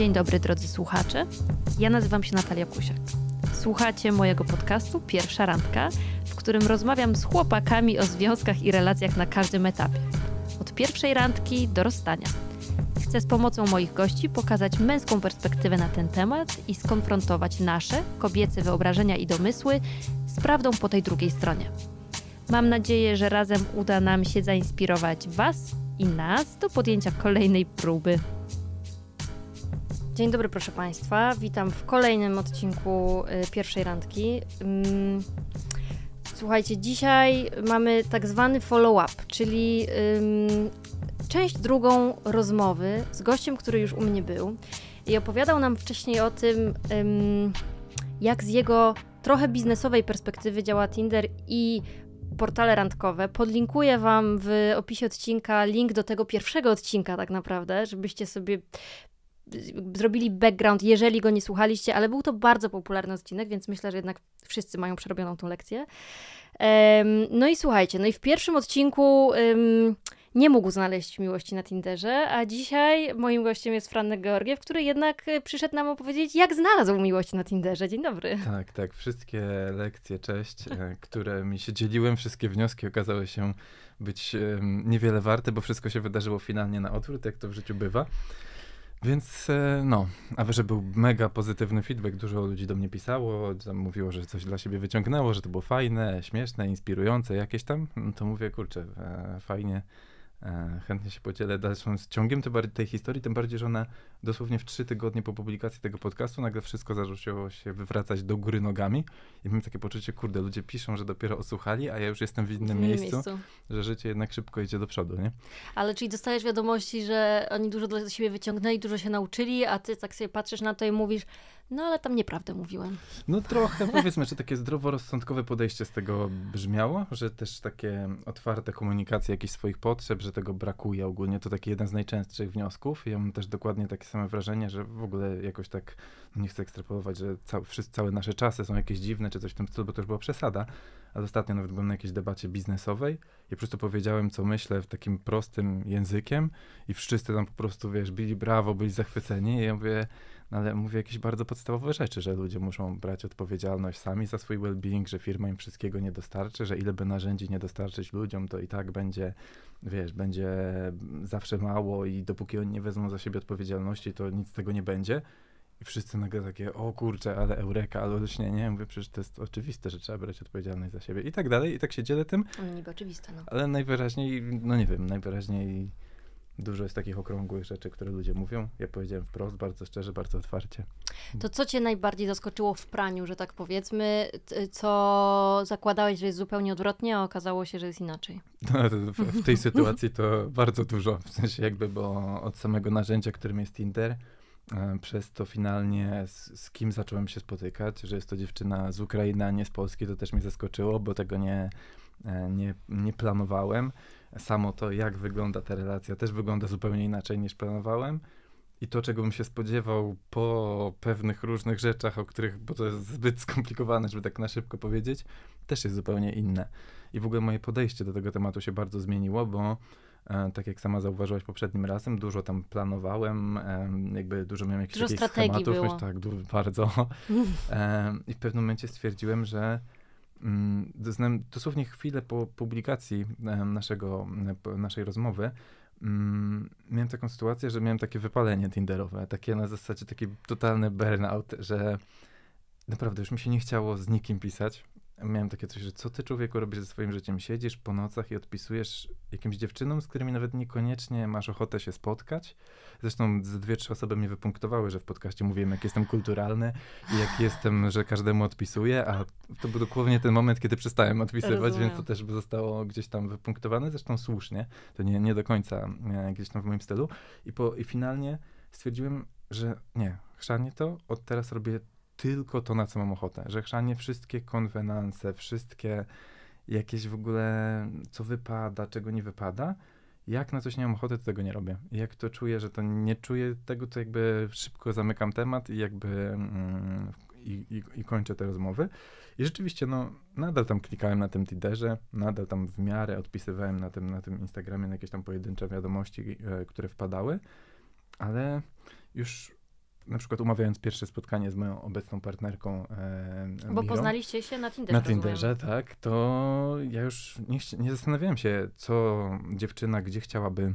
Dzień dobry drodzy słuchacze. Ja nazywam się Natalia Kusiak. Słuchacie mojego podcastu Pierwsza Randka, w którym rozmawiam z chłopakami o związkach i relacjach na każdym etapie. Od pierwszej randki do rozstania. Chcę z pomocą moich gości pokazać męską perspektywę na ten temat i skonfrontować nasze, kobiece wyobrażenia i domysły z prawdą po tej drugiej stronie. Mam nadzieję, że razem uda nam się zainspirować Was i nas do podjęcia kolejnej próby. Dzień dobry, proszę Państwa. Witam w kolejnym odcinku y, pierwszej randki. Mm, słuchajcie, dzisiaj mamy tak zwany follow-up, czyli część drugą rozmowy z gościem, który już u mnie był i opowiadał nam wcześniej o tym, jak z jego trochę biznesowej perspektywy działa Tinder i portale randkowe. Podlinkuję Wam w opisie odcinka link do tego pierwszego odcinka, tak naprawdę, żebyście sobie zrobili background, jeżeli go nie słuchaliście, ale był to bardzo popularny odcinek, więc myślę, że jednak wszyscy mają przerobioną tą lekcję. No i słuchajcie, no i w pierwszym odcinku nie mógł znaleźć miłości na Tinderze, a dzisiaj moim gościem jest Franek Georgiew, który jednak y, przyszedł nam opowiedzieć, jak znalazł miłość na Tinderze. Dzień dobry. Tak, tak. Wszystkie lekcje, cześć, e, które mi się dzieliłem, wszystkie wnioski okazały się być niewiele warte, bo wszystko się wydarzyło finalnie na odwrót, jak to w życiu bywa. Więc e, no, a że był mega pozytywny feedback, dużo ludzi do mnie pisało, mówiło, że coś dla siebie wyciągnęło, że to było fajne, śmieszne, inspirujące jakieś tam, no to mówię, kurczę, e, fajnie, E, chętnie się podzielę dalszym z ciągiem tej historii, tym bardziej, że ona dosłownie w trzy tygodnie po publikacji tego podcastu nagle wszystko zaczęło się wywracać do góry nogami. I mam takie poczucie, kurde, ludzie piszą, że dopiero osłuchali, a ja już jestem w innym, w miejscu, miejscu, że życie jednak szybko idzie do przodu, nie? Ale czyli dostajesz wiadomości, że oni dużo dla siebie wyciągnęli, dużo się nauczyli, a ty tak sobie patrzysz na to i mówisz, no ale tam nieprawdę mówiłem. No trochę, powiedzmy, czy takie zdroworozsądkowe podejście z tego brzmiało, że też takie otwarte komunikacje jakichś swoich potrzeb, że tego brakuje ogólnie, to taki jeden z najczęstszych wniosków. Ja mam też dokładnie takie same wrażenie, że w ogóle jakoś tak, nie chcę ekstrapolować, że ca wszyscy, całe nasze czasy są jakieś dziwne, czy coś w tym stylu, bo to już była przesada, ale ostatnio nawet byłem na jakiejś debacie biznesowej i po prostu powiedziałem, co myślę w takim prostym językiem i wszyscy tam po prostu, wiesz, byli brawo, byli zachwyceni i ja mówię, no ale mówię jakieś bardzo podstawowe rzeczy, że ludzie muszą brać odpowiedzialność sami za swój well-being, że firma im wszystkiego nie dostarczy, że ile by narzędzi nie dostarczyć ludziom, to i tak będzie, wiesz, będzie zawsze mało i dopóki oni nie wezmą za siebie odpowiedzialności, to nic z tego nie będzie. I wszyscy nagle takie, o kurczę, ale eureka, ale nie, Mówię, przecież to jest oczywiste, że trzeba brać odpowiedzialność za siebie i tak dalej. I tak się dzielę tym. No niby oczywiste, no. Ale najwyraźniej, no nie wiem, najwyraźniej Dużo jest takich okrągłych rzeczy, które ludzie mówią. Ja powiedziałem wprost, bardzo szczerze, bardzo otwarcie. To co cię najbardziej zaskoczyło w praniu, że tak powiedzmy, co zakładałeś, że jest zupełnie odwrotnie, a okazało się, że jest inaczej? No, w, w, tej sytuacji to bardzo dużo, w sensie jakby, bo od samego narzędzia, którym jest Tinder, e, przez to finalnie z, z, kim zacząłem się spotykać, że jest to dziewczyna z Ukrainy, a nie z Polski, to też mnie zaskoczyło, bo tego nie, e, nie, nie planowałem samo to, jak wygląda ta relacja, też wygląda zupełnie inaczej niż planowałem. I to, czego bym się spodziewał po pewnych różnych rzeczach, o których, bo to jest zbyt skomplikowane, żeby tak na szybko powiedzieć, też jest zupełnie inne. I w ogóle moje podejście do tego tematu się bardzo zmieniło, bo e, tak jak sama zauważyłaś poprzednim razem, dużo tam planowałem, jakby dużo miałem jakichś dużo takich schematów, było. tak, bardzo. I w pewnym momencie stwierdziłem, że Znam mm, dosłownie chwilę po publikacji naszego, naszej rozmowy, mm, miałem taką sytuację, że miałem takie wypalenie Tinderowe, takie na zasadzie taki totalny burnout, że naprawdę już mi się nie chciało z nikim pisać miałem takie coś, że co ty człowieku robisz ze swoim życiem? Siedzisz po nocach i odpisujesz jakimś dziewczynom, z którymi nawet niekoniecznie masz ochotę się spotkać. Zresztą ze dwie, trzy osoby mnie wypunktowały, że w podcaście mówiłem, jak jestem kulturalny i jak jestem, że każdemu odpisuję, a to był dokładnie ten moment, kiedy przestałem odpisywać, Rozumiem. więc to też zostało gdzieś tam wypunktowane, zresztą słusznie, to nie, nie do końca e, gdzieś tam w moim stylu. I, po, i finalnie stwierdziłem, że nie, chrzanie to, od teraz robię tylko to, na co mam ochotę. Że chrzanie wszystkie konwenanse, wszystkie jakieś w ogóle, co wypada, czego nie wypada. Jak na coś nie mam ochoty, to tego nie robię. Jak to czuję, że to nie czuję tego, to jakby szybko zamykam temat i jakby mm, i, i, i, kończę te rozmowy. I rzeczywiście, no, nadal tam klikałem na tym Tinderze, nadal tam w miarę odpisywałem na tym, na tym Instagramie na jakieś tam pojedyncze wiadomości, e, które wpadały, ale już na przykład umawiając pierwsze spotkanie z moją obecną partnerką. E, Bo Miro, poznaliście się na Tinderze. Na Tinderze, rozumiem. tak, to ja już nie, nie zastanawiałem się, co dziewczyna, gdzie chciałaby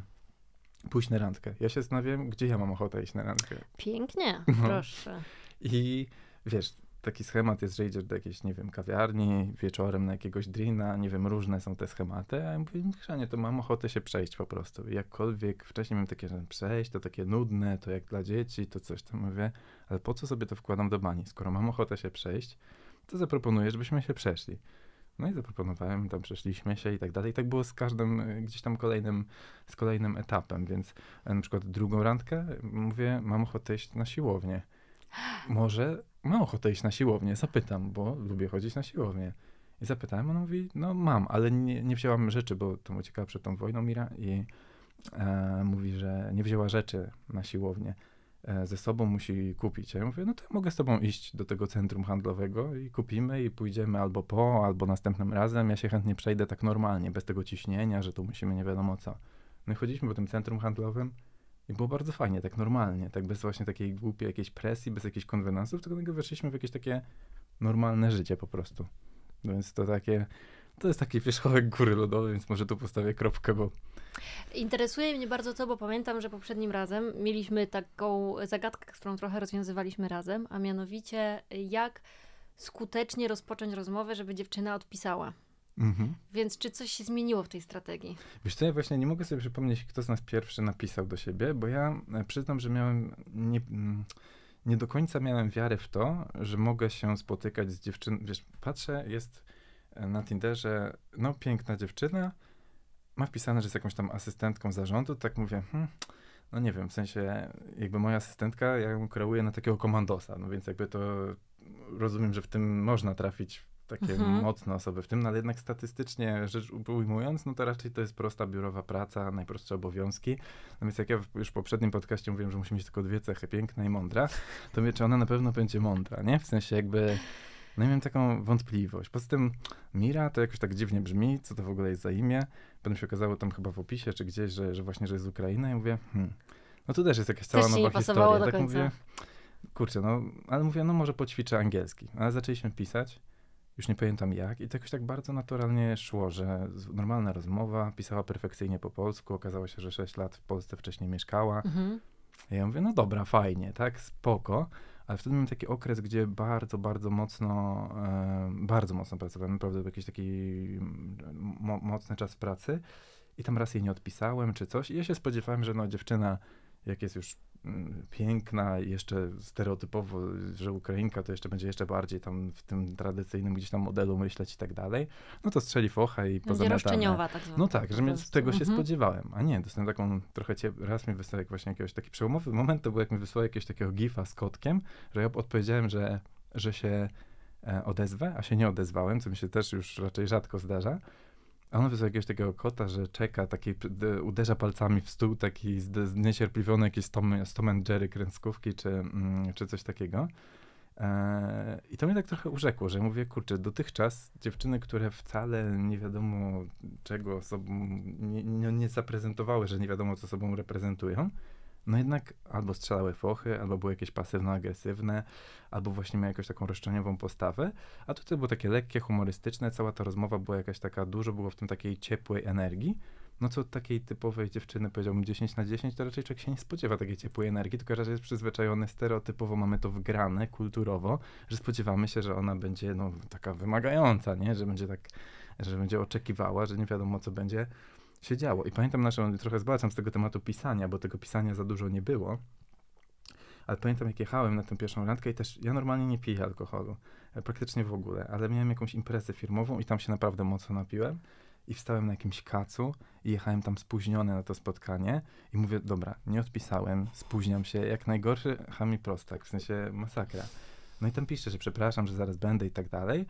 pójść na randkę. Ja się zastanawiałem, gdzie ja mam ochotę iść na randkę. Pięknie, no. proszę. I wiesz, taki schemat jest, że idziesz do jakiejś, nie wiem, kawiarni, wieczorem na jakiegoś drina, nie wiem, różne są te schematy, a ja mówię, chrzanie, to mam ochotę się przejść po prostu. I jakkolwiek wcześniej miałem takie, że przejść to takie nudne, to jak dla dzieci, to coś tam mówię, ale po co sobie to wkładam do bani? Skoro mam ochotę się przejść, to zaproponuję, żebyśmy się przeszli. No i zaproponowałem, tam przeszliśmy się i tak dalej. I tak było z każdym y, gdzieś tam kolejnym, z kolejnym etapem, więc na przykład drugą randkę mówię, mam ochotę iść na siłownię może mam ochotę iść na siłownię, zapytam, bo lubię chodzić na siłownię. I zapytałem, ona mówi, no mam, ale nie, nie wzięłam rzeczy, bo to uciekała przed tą wojną Mira i e, mówi, że nie wzięła rzeczy na siłownię e, ze sobą, musi kupić. A ja mówię, no to ja mogę z tobą iść do tego centrum handlowego i kupimy i pójdziemy albo po, albo następnym razem. Ja się chętnie przejdę tak normalnie, bez tego ciśnienia, że tu musimy nie wiadomo co. No i chodziliśmy po tym centrum handlowym i było bardzo fajnie, tak normalnie, tak bez właśnie takiej głupiej jakiejś presji, bez jakichś konwenansów, tylko nagle weszliśmy w jakieś takie normalne życie po prostu. No więc to takie, to jest taki wierzchołek góry lodowej, więc może tu postawię kropkę, bo... Interesuje mnie bardzo to, bo pamiętam, że poprzednim razem mieliśmy taką zagadkę, którą trochę rozwiązywaliśmy razem, a mianowicie jak skutecznie rozpocząć rozmowę, żeby dziewczyna odpisała. Mhm. Więc czy coś się zmieniło w tej strategii? Wiesz co, ja właśnie nie mogę sobie przypomnieć, kto z nas pierwszy napisał do siebie, bo ja e, przyznam, że miałem nie, mm, nie do końca miałem wiary w to, że mogę się spotykać z dziewczyną. Wiesz, patrzę, jest e, na Tinderze, no piękna dziewczyna, ma wpisane, że jest jakąś tam asystentką zarządu, tak mówię, hmm, no nie wiem, w sensie jakby moja asystentka, ja ją kreuję na takiego komandosa, no więc jakby to rozumiem, że w tym można trafić takie mhm. mocne osoby w tym, no ale jednak statystycznie rzecz ujmując, no to raczej to jest prosta biurowa praca, najprostsze obowiązki. No więc jak ja już w poprzednim podcaście mówiłem, że musi mieć tylko dwie cechy, piękna i mądra, to wiecie, ona na pewno będzie mądra, nie? W sensie jakby... No i miałem taką wątpliwość. Poza tym Mira to jakoś tak dziwnie brzmi, co to w ogóle jest za imię. Potem się okazało tam chyba w opisie czy gdzieś, że, że właśnie, że jest Ukraina i mówię, hmm, no tu też jest jakaś cała nowa nie historia. Do tak końca. mówię, kurczę, no, ale mówię, no może poćwiczę angielski. Ale zaczęliśmy pisać już nie pamiętam jak, i to jakoś tak bardzo naturalnie szło, że normalna rozmowa, pisała perfekcyjnie po polsku, okazało się, że 6 lat w Polsce wcześniej mieszkała. Mhm. I ja mówię, no dobra, fajnie, tak, spoko. Ale wtedy miałem taki okres, gdzie bardzo, bardzo mocno, e, bardzo mocno pracowałem, naprawdę był jakiś taki mo mocny czas pracy i tam raz jej nie odpisałem czy coś. I ja się spodziewałem, że no dziewczyna jak jest już mm, piękna i jeszcze stereotypowo, że Ukrainka to jeszcze będzie jeszcze bardziej tam w tym tradycyjnym gdzieś tam modelu myśleć i tak dalej, no to strzeli focha i poza tak No tak, że mnie, tego się mhm. spodziewałem, a nie, dostałem taką trochę, ciep... raz mi wysłał właśnie jakiegoś taki przełomowy moment, to był jak mi wysłał jakiegoś takiego gifa z kotkiem, że ja odpowiedziałem, że, że się e, odezwę, a się nie odezwałem, co mi się też już raczej rzadko zdarza, a on wysłał jakiegoś takiego kota, że czeka, taki, uderza palcami w stół, taki zniecierpliwiony jakiś Tom, Tom and Jerry kręskówki, czy, mm, czy coś takiego. E, I to mnie tak trochę urzekło, że mówię, kurczę, dotychczas dziewczyny, które wcale nie wiadomo czego sobą, nie, nie, nie zaprezentowały, że nie wiadomo co sobą reprezentują, no jednak albo strzelały fochy, albo były jakieś pasywno-agresywne, albo właśnie miały jakąś taką roszczeniową postawę, a tutaj było takie lekkie, humorystyczne, cała ta rozmowa była jakaś taka, dużo było w tym takiej ciepłej energii, no co od takiej typowej dziewczyny, powiedziałbym 10 na 10, to raczej człowiek się nie spodziewa takiej ciepłej energii, tylko raczej jest przyzwyczajony stereotypowo, mamy to wgrane kulturowo, że spodziewamy się, że ona będzie no, taka wymagająca, nie? że będzie tak, że będzie oczekiwała, że nie wiadomo co będzie, się działo. I pamiętam naszą, trochę zbaczam z tego tematu pisania, bo tego pisania za dużo nie było. Ale pamiętam, jak jechałem na tę pierwszą randkę i też ja normalnie nie piję alkoholu, e, praktycznie w ogóle, ale miałem jakąś imprezę firmową i tam się naprawdę mocno napiłem i wstałem na jakimś kacu i jechałem tam spóźniony na to spotkanie i mówię, dobra, nie odpisałem, spóźniam się, jak najgorszy chami prostak, w sensie masakra. No i tam piszę, że przepraszam, że zaraz będę i tak dalej.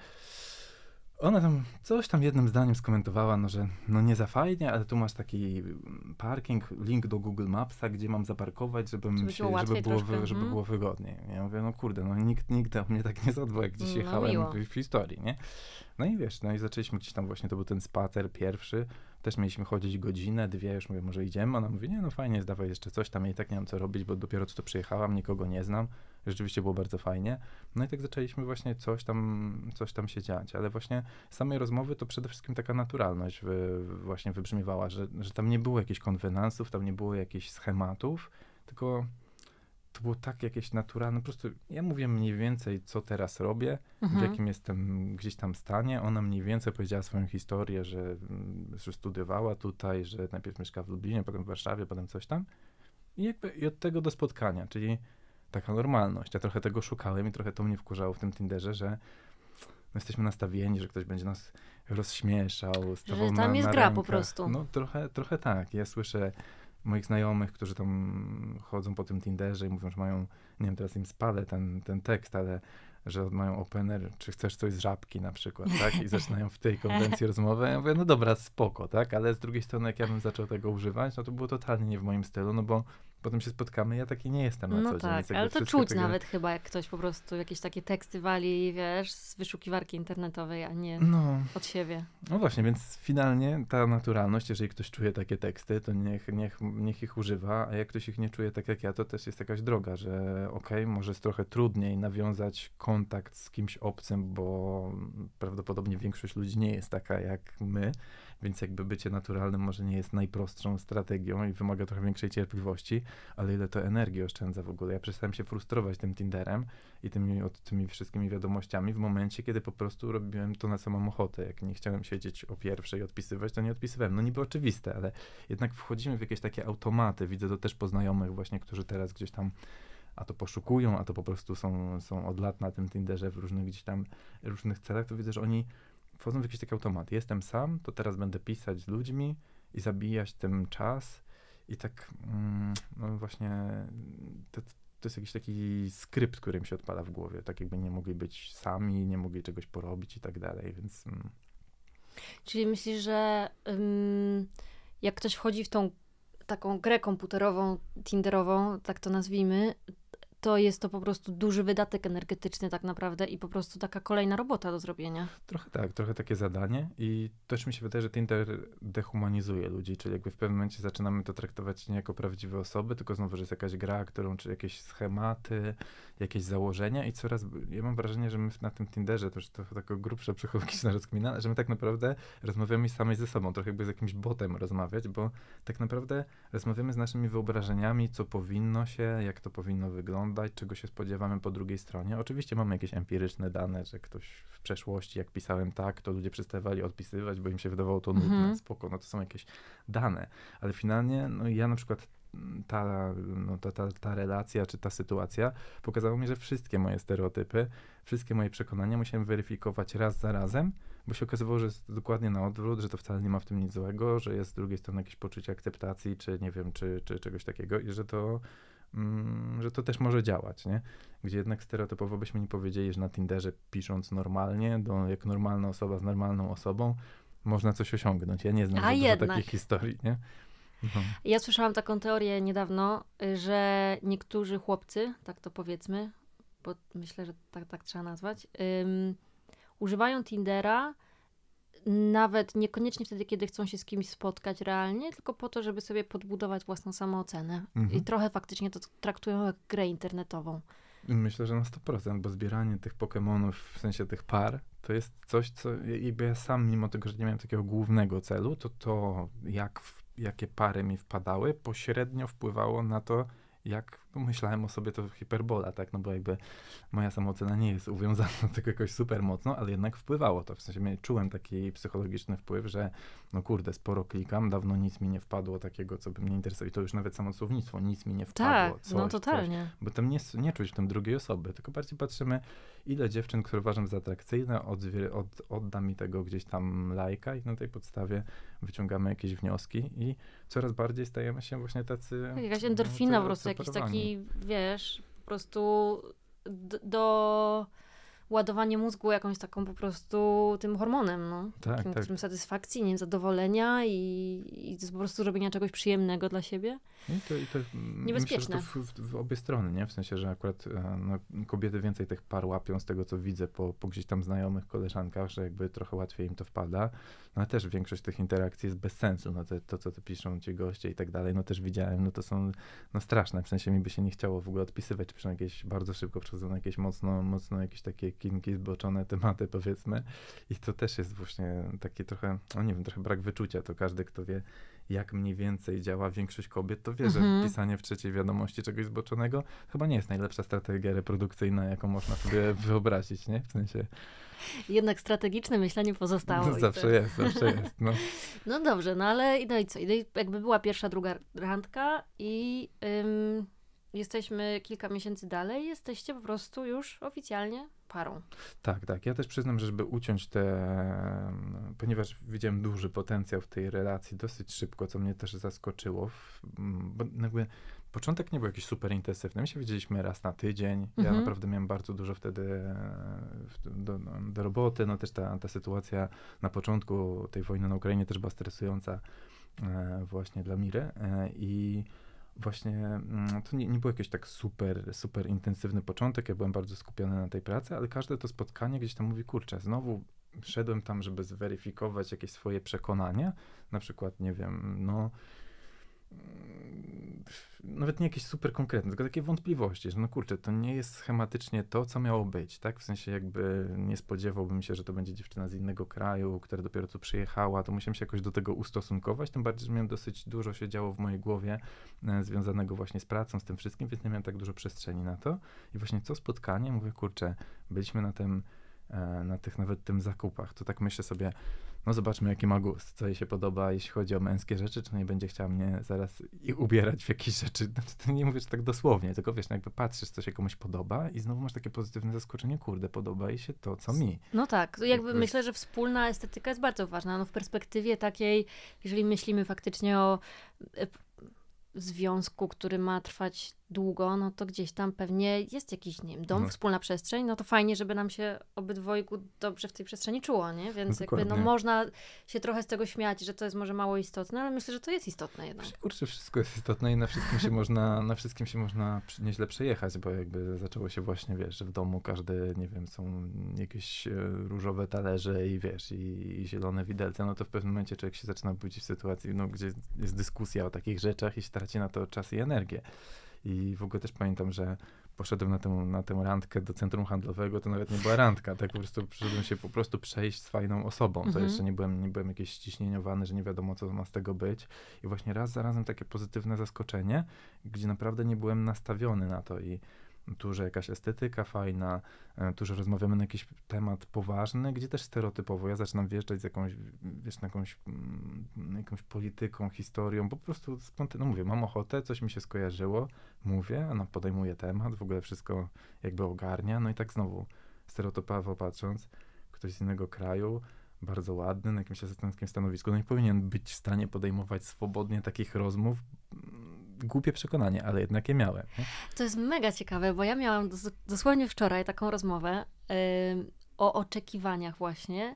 Ona tam coś tam jednym zdaniem skomentowała, no że no nie za fajnie, ale tu masz taki mm, parking, link do Google Mapsa, gdzie mam zaparkować, żebym żeby, się, było, żeby, było, wy, żeby mhm. było wygodniej. Ja mówię, no kurde, no nikt nigdy mnie tak nie zadbał, jak gdzieś no, jechałem miło. w, historii, nie? No i wiesz, no i zaczęliśmy gdzieś tam właśnie, to był ten spacer pierwszy, też mieliśmy chodzić godzinę, dwie, już mówię, może idziemy. Ona mówi, nie, no fajnie, zdawaj jeszcze coś, tam jej tak nie mam co robić, bo dopiero co tu przyjechałam, nikogo nie znam. Rzeczywiście było bardzo fajnie. No i tak zaczęliśmy właśnie coś tam, coś tam się dziać, ale właśnie samej rozmowy to przede wszystkim taka naturalność wy, właśnie wybrzmiewała, że, że tam nie było jakichś konwenansów, tam nie było jakichś schematów, tylko to było tak jakieś naturalne, po prostu ja mówię mniej więcej, co teraz robię, mhm. w jakim jestem gdzieś tam stanie. Ona mniej więcej powiedziała swoją historię, że, mm, że studiowała tutaj, że najpierw mieszkała w Lublinie, potem w Warszawie, potem coś tam. I, jakby, I od tego do spotkania, czyli taka normalność. Ja trochę tego szukałem i trochę to mnie wkurzało w tym Tinderze, że no jesteśmy nastawieni, że ktoś będzie nas rozśmieszał. Z że tam na, jest na gra rękach. po prostu. No trochę, trochę tak. Ja słyszę moich znajomych, którzy tam chodzą po tym Tinderze i mówią, że mają, nie wiem, teraz im spada ten, ten tekst, ale że mają opener, czy chcesz coś z żabki na przykład, tak? I zaczynają w tej konwencji rozmowę. Ja mówię, no dobra, spoko, tak? Ale z drugiej strony, jak ja bym zaczął tego używać, no to było totalnie nie w moim stylu, no bo potem się spotkamy, ja taki nie jestem na no co dzień. Tak, ale to czuć nawet chyba, jak ktoś po prostu jakieś takie teksty wali, wiesz, z wyszukiwarki internetowej, a nie no. od siebie. No właśnie, więc finalnie ta naturalność, jeżeli ktoś czuje takie teksty, to niech, niech, niech ich używa, a jak ktoś ich nie czuje tak jak ja, to też jest jakaś droga, że okej, okay, może jest trochę trudniej nawiązać kontakt z kimś obcym, bo prawdopodobnie większość ludzi nie jest taka jak my, więc jakby bycie naturalnym może nie jest najprostszą strategią i wymaga trochę większej cierpliwości, ale ile to energii oszczędza w ogóle. Ja przestałem się frustrować tym Tinderem i tymi, od, tymi wszystkimi wiadomościami w momencie, kiedy po prostu robiłem to na samą ochotę. Jak nie chciałem siedzieć o pierwszej i odpisywać, to nie odpisywałem. No niby oczywiste, ale jednak wchodzimy w jakieś takie automaty. Widzę to też po znajomych właśnie, którzy teraz gdzieś tam a to poszukują, a to po prostu są, są od lat na tym Tinderze w różnych gdzieś tam różnych celach, to widzę, że oni wchodzą w jakiś taki automat. Jestem sam, to teraz będę pisać z ludźmi i zabijać tym czas. I tak, mm, no właśnie, to, to jest jakiś taki skrypt, który mi się odpala w głowie. Tak jakby nie mogli być sami, nie mogli czegoś porobić i tak dalej, więc... Mm. Czyli myślisz, że mm, jak ktoś wchodzi w tą taką grę komputerową, tinderową, tak to nazwijmy, to jest to po prostu duży wydatek energetyczny tak naprawdę i po prostu taka kolejna robota do zrobienia. Trochę tak, trochę takie zadanie i też mi się wydaje, że Tinder dehumanizuje ludzi, czyli jakby w pewnym momencie zaczynamy to traktować nie jako prawdziwe osoby, tylko znowu, że jest jakaś gra, którą, czy jakieś schematy, jakieś założenia i coraz, ja mam wrażenie, że my na tym Tinderze, to już to taka grubsza psychologiczna rozkmina, że my tak naprawdę rozmawiamy sami ze sobą, trochę jakby z jakimś botem rozmawiać, bo tak naprawdę rozmawiamy z naszymi wyobrażeniami, co powinno się, jak to powinno wyglądać, wyglądać, czego się spodziewamy po drugiej stronie. Oczywiście mamy jakieś empiryczne dane, że ktoś w przeszłości, jak pisałem tak, to ludzie przestawali odpisywać, bo im się wydawało to nudne, mhm. spoko, no to są jakieś dane. Ale finalnie, no ja na przykład mm, ta, no, ta, ta, ta relacja czy ta sytuacja pokazała mi, że wszystkie moje stereotypy, wszystkie moje przekonania musiałem weryfikować raz za razem, bo się okazywało, że jest dokładnie na odwrót, że to wcale nie ma w tym nic złego, że jest z drugiej strony jakieś poczucie akceptacji, czy nie wiem, czy, czy czegoś takiego i że to Mm, że to też może działać, nie? Gdzie jednak stereotypowo byśmy nie powiedzieli, że na Tinderze pisząc normalnie, do, jak normalna osoba z normalną osobą, można coś osiągnąć. Ja nie znam dużo takich historii, nie? Mhm. Ja słyszałam taką teorię niedawno, że niektórzy chłopcy, tak to powiedzmy, bo myślę, że tak, tak trzeba nazwać, um, używają Tindera, nawet niekoniecznie wtedy, kiedy chcą się z kimś spotkać realnie, tylko po to, żeby sobie podbudować własną samoocenę. Mhm. I trochę faktycznie to traktują jak grę internetową. Myślę, że na 100%, bo zbieranie tych Pokémonów, w sensie tych par, to jest coś, co i ja sam, mimo tego, że nie miałem takiego głównego celu, to to, jak w, jakie pary mi wpadały, pośrednio wpływało na to, jak pomyślałem o sobie to hiperbola, tak, no bo jakby moja samoocena nie jest uwiązana do tego jakoś super mocno, ale jednak wpływało to, w sensie czułem taki psychologiczny wpływ, że no kurde, sporo klikam, dawno nic mi nie wpadło takiego, co by mnie interesowało i to już nawet samo słownictwo, nic mi nie wpadło. Tak, coś, no totalnie. Coś, bo tam nie, nie czuć w tym drugiej osoby, tylko bardziej patrzymy, ile dziewczyn, które uważam za atrakcyjne, od, od, odda mi tego gdzieś tam lajka i na tej podstawie wyciągamy jakieś wnioski i coraz bardziej stajemy się właśnie tacy... Tak, jakaś endorfina po prostu, jakiś taki i wiesz, po prostu do ładowanie mózgu jakąś taką po prostu tym hormonem, no. Tak, takim, tak. którym satysfakcji, nie zadowolenia i, i po prostu robienia czegoś przyjemnego dla siebie. No I to, i to mm, Niebezpieczne. Myślę, to w, w, obie strony, nie? W sensie, że akurat e, no, kobiety więcej tych par łapią z tego, co widzę po, po gdzieś tam znajomych, koleżankach, że jakby trochę łatwiej im to wpada, no ale też większość tych interakcji jest bez sensu, no to, to co te piszą ci goście i tak dalej, no też widziałem, no to są no straszne, w sensie mi by się nie chciało w ogóle odpisywać, piszą jakieś bardzo szybko przychodzą jakieś mocno, mocno jakieś takie kinki, zboczone tematy powiedzmy. I to też jest właśnie taki trochę, no nie wiem, trochę brak wyczucia. To każdy, kto wie jak mniej więcej działa większość kobiet, to wie, że mhm. pisanie w trzeciej wiadomości czegoś zboczonego chyba nie jest najlepsza strategia reprodukcyjna, jaką można sobie wyobrazić, nie? W sensie... Jednak strategiczne myślenie pozostało. No, zawsze jest, zawsze jest. No. no dobrze, no ale no i co? No I jakby była pierwsza, druga randka i ym, jesteśmy kilka miesięcy dalej, jesteście po prostu już oficjalnie parą. Tak, tak. Ja też przyznam, że żeby uciąć te, ponieważ widziałem duży potencjał w tej relacji dosyć szybko, co mnie też zaskoczyło, bo jakby początek nie był jakiś super intensywny. My się widzieliśmy raz na tydzień. Ja mhm. naprawdę miałem bardzo dużo wtedy do, do, roboty. No też ta, ta sytuacja na początku tej wojny na Ukrainie też była stresująca e, właśnie dla Miry e, i właśnie mm, to nie, nie był jakiś tak super, super intensywny początek. Ja byłem bardzo skupiony na tej pracy, ale każde to spotkanie gdzieś tam mówi, kurczę, znowu szedłem tam, żeby zweryfikować jakieś swoje przekonania, na przykład, nie wiem, no Mm, nawet nie jakieś super konkretne, tylko takie wątpliwości, że no kurczę, to nie jest schematycznie to, co miało być, tak? W sensie jakby nie spodziewałbym się, że to będzie dziewczyna z innego kraju, która dopiero tu przyjechała, to musiałem się jakoś do tego ustosunkować, tym bardziej, że miałem dosyć dużo się działo w mojej głowie e, związanego właśnie z pracą, z tym wszystkim, więc nie miałem tak dużo przestrzeni na to. I właśnie co spotkanie, mówię, kurczę, byliśmy na tym, e, na tych nawet tym zakupach, to tak myślę sobie, no zobaczmy, jaki ma gust, co jej się podoba, jeśli chodzi o męskie rzeczy, czy nie będzie chciała mnie zaraz i ubierać w jakieś rzeczy. Znaczy, nie mówisz tak dosłownie, tylko wiesz, no jakby patrzysz, co się komuś podoba i znowu masz takie pozytywne zaskoczenie, kurde, podoba jej się to, co mi. No tak, jakby myślę, że wspólna estetyka jest bardzo ważna, no w perspektywie takiej, jeżeli myślimy faktycznie o e, związku, który ma trwać długo, no to gdzieś tam pewnie jest jakiś, nie wiem, dom, no. wspólna przestrzeń, no to fajnie, żeby nam się obydwojgu dobrze w tej przestrzeni czuło, nie? Więc no, jakby, no można się trochę z tego śmiać, że to jest może mało istotne, ale myślę, że to jest istotne jednak. Kurczę, wszystko jest istotne i na wszystkim się można, na wszystkim się można nieźle przejechać, bo jakby zaczęło się właśnie, wiesz, że w domu każdy, nie wiem, są jakieś e, różowe talerze i wiesz, i, i zielone widelce, no to w pewnym momencie człowiek się zaczyna budzić w sytuacji, no gdzie jest dyskusja o takich rzeczach i się traci na to czas i energię. I w ogóle też pamiętam, że poszedłem na tę, na tę randkę do centrum handlowego, to nawet nie była randka, tak po prostu przyszedłem się po prostu przejść z fajną osobą. To mhm. jeszcze nie byłem, nie byłem jakiś ściśnieniowany, że nie wiadomo, co ma z tego być. I właśnie raz za razem takie pozytywne zaskoczenie, gdzie naprawdę nie byłem nastawiony na to i tu, że jakaś estetyka fajna, e, tu, że rozmawiamy na jakiś temat poważny, gdzie też stereotypowo ja zaczynam wjeżdżać z jakąś, wiesz, jakąś, mm, jakąś polityką, historią, po prostu spontanicznie, no mówię, mam ochotę, coś mi się skojarzyło, mówię, ona podejmuje temat, w ogóle wszystko jakby ogarnia, no i tak znowu stereotypowo patrząc, ktoś z innego kraju, bardzo ładny, na jakimś asystenckim stanowisku, no i powinien być w stanie podejmować swobodnie takich rozmów, głupie przekonanie, ale jednak je miałem. Nie? To jest mega ciekawe, bo ja miałam dosłownie wczoraj taką rozmowę yy, o oczekiwaniach właśnie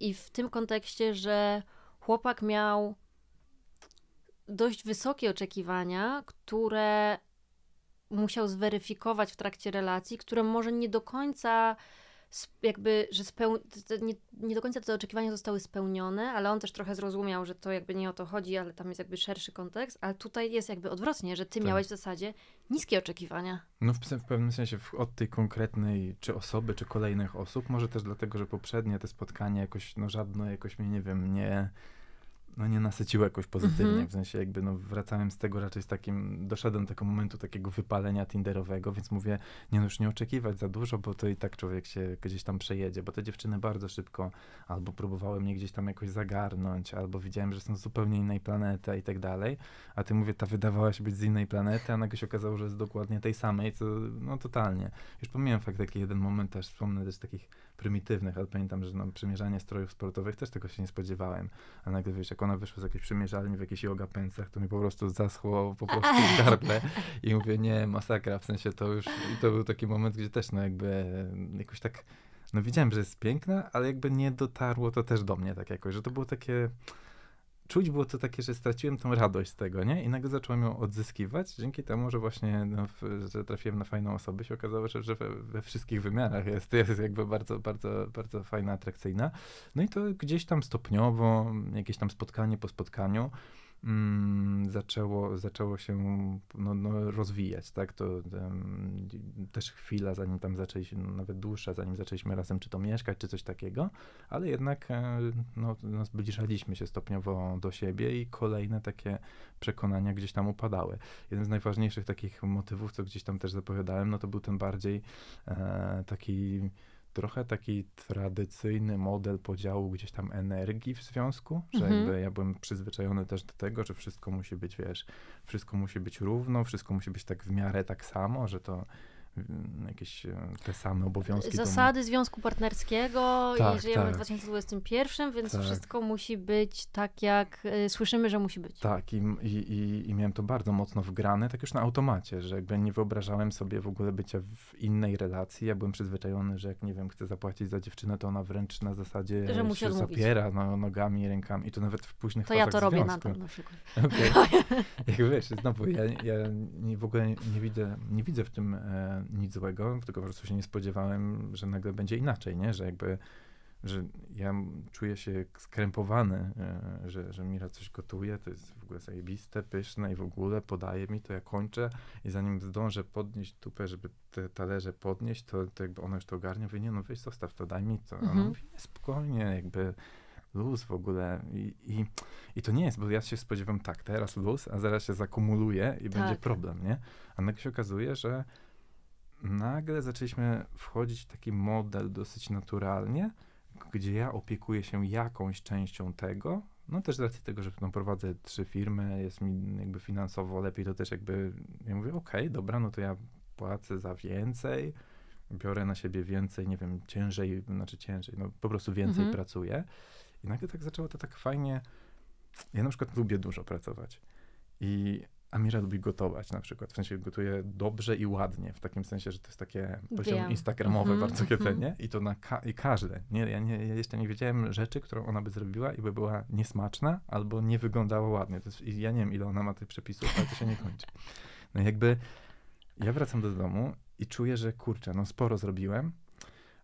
i w tym kontekście, że chłopak miał dość wysokie oczekiwania, które musiał zweryfikować w trakcie relacji, które może nie do końca jakby, że speł... nie, nie, do końca te oczekiwania zostały spełnione, ale on też trochę zrozumiał, że to jakby nie o to chodzi, ale tam jest jakby szerszy kontekst, ale tutaj jest jakby odwrotnie, że ty tak. miałeś w zasadzie niskie oczekiwania. No w, w pewnym sensie w, od tej konkretnej czy osoby, czy kolejnych osób, może też dlatego, że poprzednie te spotkania jakoś, no żadne jakoś mnie, nie wiem, nie no nie nasyciło jakoś pozytywnie, mhm. w sensie jakby no wracałem z tego raczej z takim, doszedłem do takiego momentu takiego wypalenia tinderowego, więc mówię, nie no już nie oczekiwać za dużo, bo to i tak człowiek się gdzieś tam przejedzie, bo te dziewczyny bardzo szybko albo próbowały mnie gdzieś tam jakoś zagarnąć, albo widziałem, że są z zupełnie innej planety i tak dalej, a ty mówię, ta wydawała się być z innej planety, a nagle się okazało, że jest dokładnie tej samej, co no totalnie. Już pomijam fakt taki jeden moment, też wspomnę też takich prymitywnych, ale pamiętam, że no, przymierzanie strojów sportowych też tego się nie spodziewałem. A nagle wiesz, jak ona wyszła z jakiejś przymierzalni w jakichś yoga pęcach, to mi po prostu zaschło po prostu w gardle i mówię, nie, masakra, w sensie to już, i to był taki moment, gdzie też no jakby jakoś tak, no widziałem, że jest piękna, ale jakby nie dotarło to też do mnie tak jakoś, że to było takie czuć było to takie, że straciłem tą radość z tego, nie? I nagle zacząłem ją odzyskiwać dzięki temu, że właśnie no, w, że trafiłem na fajną osobę. Się okazało, że, że we, we, wszystkich wymiarach jest, jest jakby bardzo, bardzo, bardzo fajna, atrakcyjna. No i to gdzieś tam stopniowo, jakieś tam spotkanie po spotkaniu mm, zaczęło, zaczęło się no, no, rozwijać, tak? To um, też chwila, zanim tam zaczęliśmy, no, nawet dłuższa, zanim zaczęliśmy razem czy to mieszkać, czy coś takiego, ale jednak e, no, no, zbliżaliśmy się stopniowo do siebie i kolejne takie przekonania gdzieś tam upadały. Jeden z najważniejszych takich motywów, co gdzieś tam też zapowiadałem, no to był ten bardziej e, taki trochę taki tradycyjny model podziału gdzieś tam energii w związku, że mhm. jakby ja byłem przyzwyczajony też do tego, że wszystko musi być, wiesz, wszystko musi być równo, wszystko musi być tak w miarę tak samo, że to Mm, jakieś e, te same obowiązki. Zasady domu. związku partnerskiego tak, i żyjemy tak. w 2021, więc tak. wszystko musi być tak, jak y, słyszymy, że musi być. Tak, i, i, i miałem to bardzo mocno wgrane, tak już na automacie, że jakby nie wyobrażałem sobie w ogóle bycia w innej relacji. Ja byłem przyzwyczajony, że jak nie wiem, chcę zapłacić za dziewczynę, to ona wręcz na zasadzie że musi się odmówić. zapiera no, nogami, rękami i to nawet w późnych to fazach To ja to związku. robię nadal na przykład. Okay. jak wiesz, znowu ja, ja nie, w ogóle nie, nie, widzę, nie widzę w tym e, nic złego, tylko po prostu się nie spodziewałem, że nagle będzie inaczej, nie? Że jakby, że ja czuję się skrępowany, e, że, że Mira coś gotuje, to jest w ogóle zajebiste, pyszne i w ogóle podaje mi to, ja kończę i zanim zdążę podnieść tupę, żeby te talerze podnieść, to, to jakby ona już to ogarnia, mówi, nie no weź zostaw to, daj mi to. Mhm. Ona mówi, nie, spokojnie, jakby luz w ogóle. I, i, I to nie jest, bo ja się spodziewam tak, teraz luz, a zaraz się zakumuluje i tak. będzie problem, nie? A nagle się okazuje, że nagle zaczęliśmy wchodzić w taki model dosyć naturalnie, gdzie ja opiekuję się jakąś częścią tego. No też z racji tego, że no, prowadzę trzy firmy, jest mi jakby finansowo lepiej, to też jakby ja mówię, okej, okay, dobra, no to ja płacę za więcej, biorę na siebie więcej, nie wiem, ciężej, znaczy ciężej, no po prostu więcej mhm. pracuję. I nagle tak zaczęło to tak fajnie. Ja na przykład lubię dużo pracować. I Amira lubi gotować na przykład, w sensie gotuje dobrze i ładnie, w takim sensie, że to jest takie poziom instagramowe mm -hmm. bardzo jedzenie mhm. i to na ka i każde. Nie, ja, nie, ja jeszcze nie wiedziałem rzeczy, którą ona by zrobiła i by była niesmaczna albo nie wyglądała ładnie. Jest, ja nie wiem, ile ona ma tych przepisów, ale to się nie kończy. No jakby ja wracam do domu i czuję, że kurczę, no sporo zrobiłem,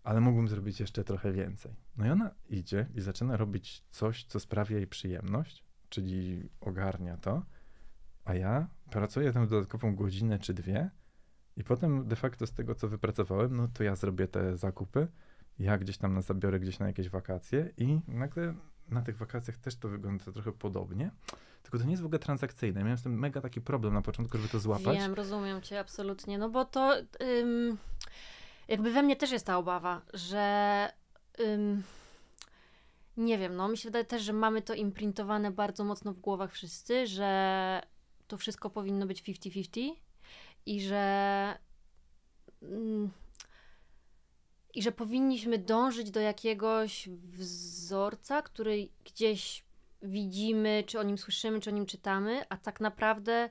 ale mógłbym zrobić jeszcze trochę więcej. No i ona idzie i zaczyna robić coś, co sprawia jej przyjemność, czyli ogarnia to, a ja pracuję tę dodatkową godzinę czy dwie i potem de facto z tego, co wypracowałem, no to ja zrobię te zakupy, ja gdzieś tam nas zabiorę gdzieś na jakieś wakacje i nagle na tych wakacjach też to wygląda trochę podobnie, tylko to nie jest w ogóle transakcyjne. Miałem z tym mega taki problem na początku, żeby to złapać. Wiem, rozumiem cię absolutnie, no bo to ym, jakby we mnie też jest ta obawa, że ym, nie wiem, no mi się wydaje też, że mamy to imprintowane bardzo mocno w głowach wszyscy, że to wszystko powinno być 50-50 i że. Mm, I że powinniśmy dążyć do jakiegoś wzorca, który gdzieś widzimy, czy o nim słyszymy, czy o nim czytamy, a tak naprawdę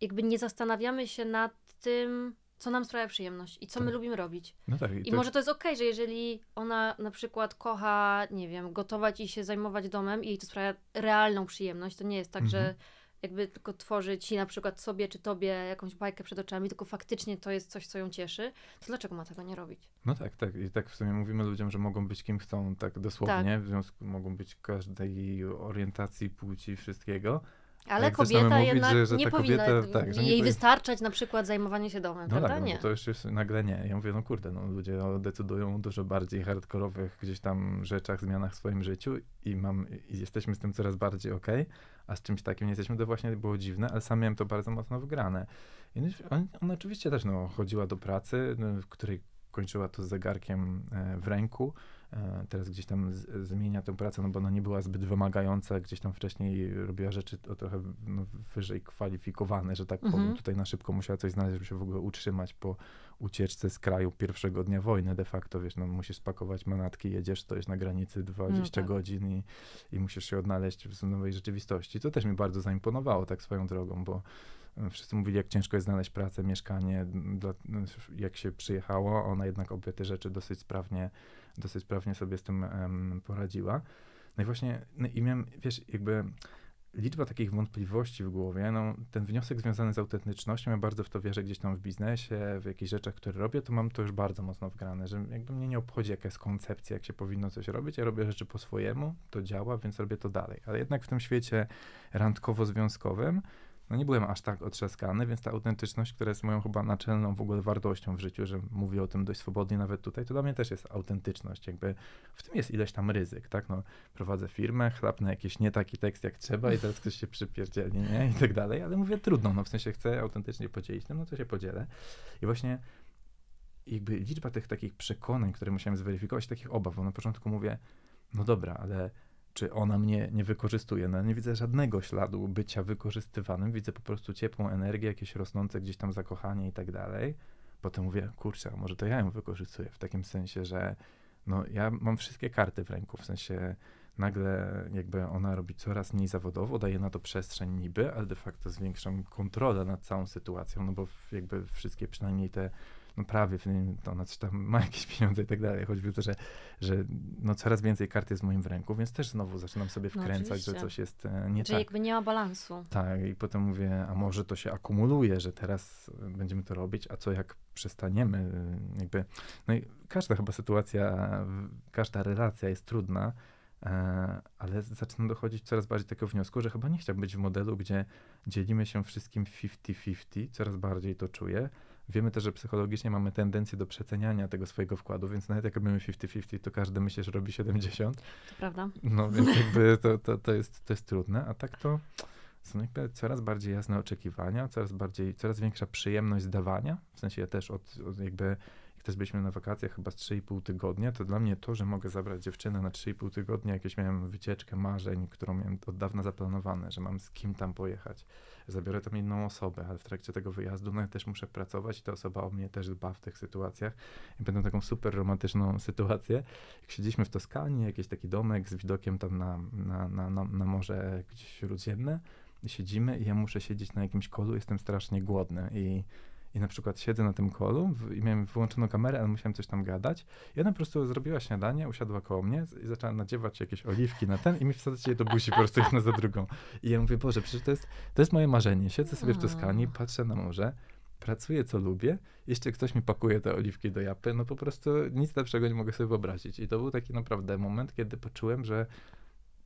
jakby nie zastanawiamy się nad tym, co nam sprawia przyjemność i co tak. my lubimy robić. No tak, I, I to... może to jest okej, okay, że jeżeli ona na przykład kocha, nie wiem, gotować i się zajmować domem i jej to sprawia realną przyjemność, to nie jest tak, że mhm jakby tylko tworzy ci na przykład sobie czy tobie jakąś bajkę przed oczami, tylko faktycznie to jest coś, co ją cieszy, to dlaczego ma tego nie robić? No tak, tak. I tak w sumie mówimy ludziom, że mogą być kim chcą, tak dosłownie, tak. w związku mogą być każdej orientacji, płci, wszystkiego ale kobieta jednak że, że nie powinna tak, jej nie... wystarczać na przykład zajmowanie się domem, no tak, prawda? Tak, no nie. to już jest nagle nie. Ja mówię, no kurde, no, ludzie no, decydują o dużo bardziej hardkorowych gdzieś tam rzeczach, zmianach w swoim życiu i, mam, i jesteśmy z tym coraz bardziej okej, okay, a z czymś takim nie jesteśmy, to właśnie było dziwne, ale sam miałem to bardzo mocno wygrane. I no, on, on oczywiście też no, chodziła do pracy, no, w której kończyła to z zegarkiem e, w ręku, E, teraz gdzieś tam z, zmienia tę pracę, no bo ona nie była zbyt wymagająca, gdzieś tam wcześniej robiła rzeczy o trochę no, wyżej kwalifikowane, że tak mhm. powiem. Tutaj na szybko musiała coś znaleźć, żeby się w ogóle utrzymać po ucieczce z kraju pierwszego dnia wojny de facto, wiesz, no musisz spakować manatki, jedziesz, to jest na granicy 20 no tak. godzin i, i musisz się odnaleźć w nowej rzeczywistości. To też mi bardzo zaimponowało tak swoją drogą, bo Wszyscy mówili, jak ciężko jest znaleźć pracę, mieszkanie, do, jak się przyjechało. Ona jednak obie te rzeczy dosyć sprawnie, dosyć sprawnie sobie z tym um, poradziła. No i właśnie, no i miałem, wiesz, jakby liczba takich wątpliwości w głowie, no, ten wniosek związany z autentycznością, ja bardzo w to wierzę gdzieś tam w biznesie, w jakichś rzeczach, które robię, to mam to już bardzo mocno wgrane, że jakby mnie nie obchodzi jaka jest koncepcja, jak się powinno coś robić, ja robię rzeczy po swojemu, to działa, więc robię to dalej. Ale jednak w tym świecie randkowo-związkowym no nie byłem aż tak otrzaskany, więc ta autentyczność, która jest moją chyba naczelną w ogóle wartością w życiu, że mówię o tym dość swobodnie nawet tutaj, to dla mnie też jest autentyczność. Jakby w tym jest ileś tam ryzyk, tak? No, prowadzę firmę, chlapnę jakiś nie taki tekst jak trzeba i teraz ktoś się przypierdzieli, nie? I tak dalej, ale mówię trudno, no w sensie chcę autentycznie podzielić tym, no to się podzielę. I właśnie jakby liczba tych takich przekonań, które musiałem zweryfikować, takich obaw, bo na początku mówię, no dobra, ale czy ona mnie nie wykorzystuje. No, nie widzę żadnego śladu bycia wykorzystywanym, widzę po prostu ciepłą energię, jakieś rosnące gdzieś tam zakochanie i tak dalej. Potem mówię, kurczę, może to ja ją wykorzystuję w takim sensie, że no, ja mam wszystkie karty w ręku, w sensie nagle jakby ona robi coraz mniej zawodowo, daje na to przestrzeń niby, ale de facto zwiększam kontrolę nad całą sytuacją, no bo jakby wszystkie przynajmniej te no prawie, to ona znaczy, tam ma jakieś pieniądze i tak dalej, choćby to, że, że no coraz więcej kart jest w moim ręku, więc też znowu zaczynam sobie no, wkręcać, no że coś jest e, nie Czyli tak. jakby nie ma balansu. Tak, i potem mówię, a może to się akumuluje, że teraz będziemy to robić, a co jak przestaniemy, e, jakby, no i każda chyba sytuacja, każda relacja jest trudna, e, ale zaczynam dochodzić coraz bardziej tego wniosku, że chyba nie chciałbym być w modelu, gdzie dzielimy się wszystkim 50-50, coraz bardziej to czuję, Wiemy też, że psychologicznie mamy tendencję do przeceniania tego swojego wkładu, więc nawet jak robimy 50-50, to każdy myśli, że robi 70. To prawda. No więc jakby to, to, to, jest, to jest trudne, a tak to są jakby coraz bardziej jasne oczekiwania, coraz bardziej, coraz większa przyjemność zdawania, w sensie ja też od, od jakby jak też byliśmy na wakacjach chyba z 3,5 tygodnia, to dla mnie to, że mogę zabrać dziewczynę na 3,5 tygodnia, jakieś miałem wycieczkę marzeń, którą miałem od dawna zaplanowane, że mam z kim tam pojechać. Zabiorę tam jedną osobę, ale w trakcie tego wyjazdu no, ja też muszę pracować i ta osoba o mnie też dba w tych sytuacjach. I będą taką super romantyczną sytuację. Jak siedzieliśmy w Toskanii, jakiś taki domek z widokiem tam na, na, na, na, na morze gdzieś śródziemne, siedzimy i ja muszę siedzieć na jakimś kolu, jestem strasznie głodny i i na przykład siedzę na tym kolu i miałem wyłączoną kamerę, ale musiałem coś tam gadać. I ona po prostu zrobiła śniadanie, usiadła koło mnie i zaczęła nadziewać jakieś oliwki na ten i mi wsadzać je do buzi po prostu jedna za drugą. I ja mówię, Boże, przecież to jest, to jest moje marzenie. Siedzę sobie w hmm. Toskanii, patrzę na morze, pracuję co lubię, jeszcze ktoś mi pakuje te oliwki do japy, no po prostu nic lepszego nie mogę sobie wyobrazić. I to był taki naprawdę moment, kiedy poczułem, że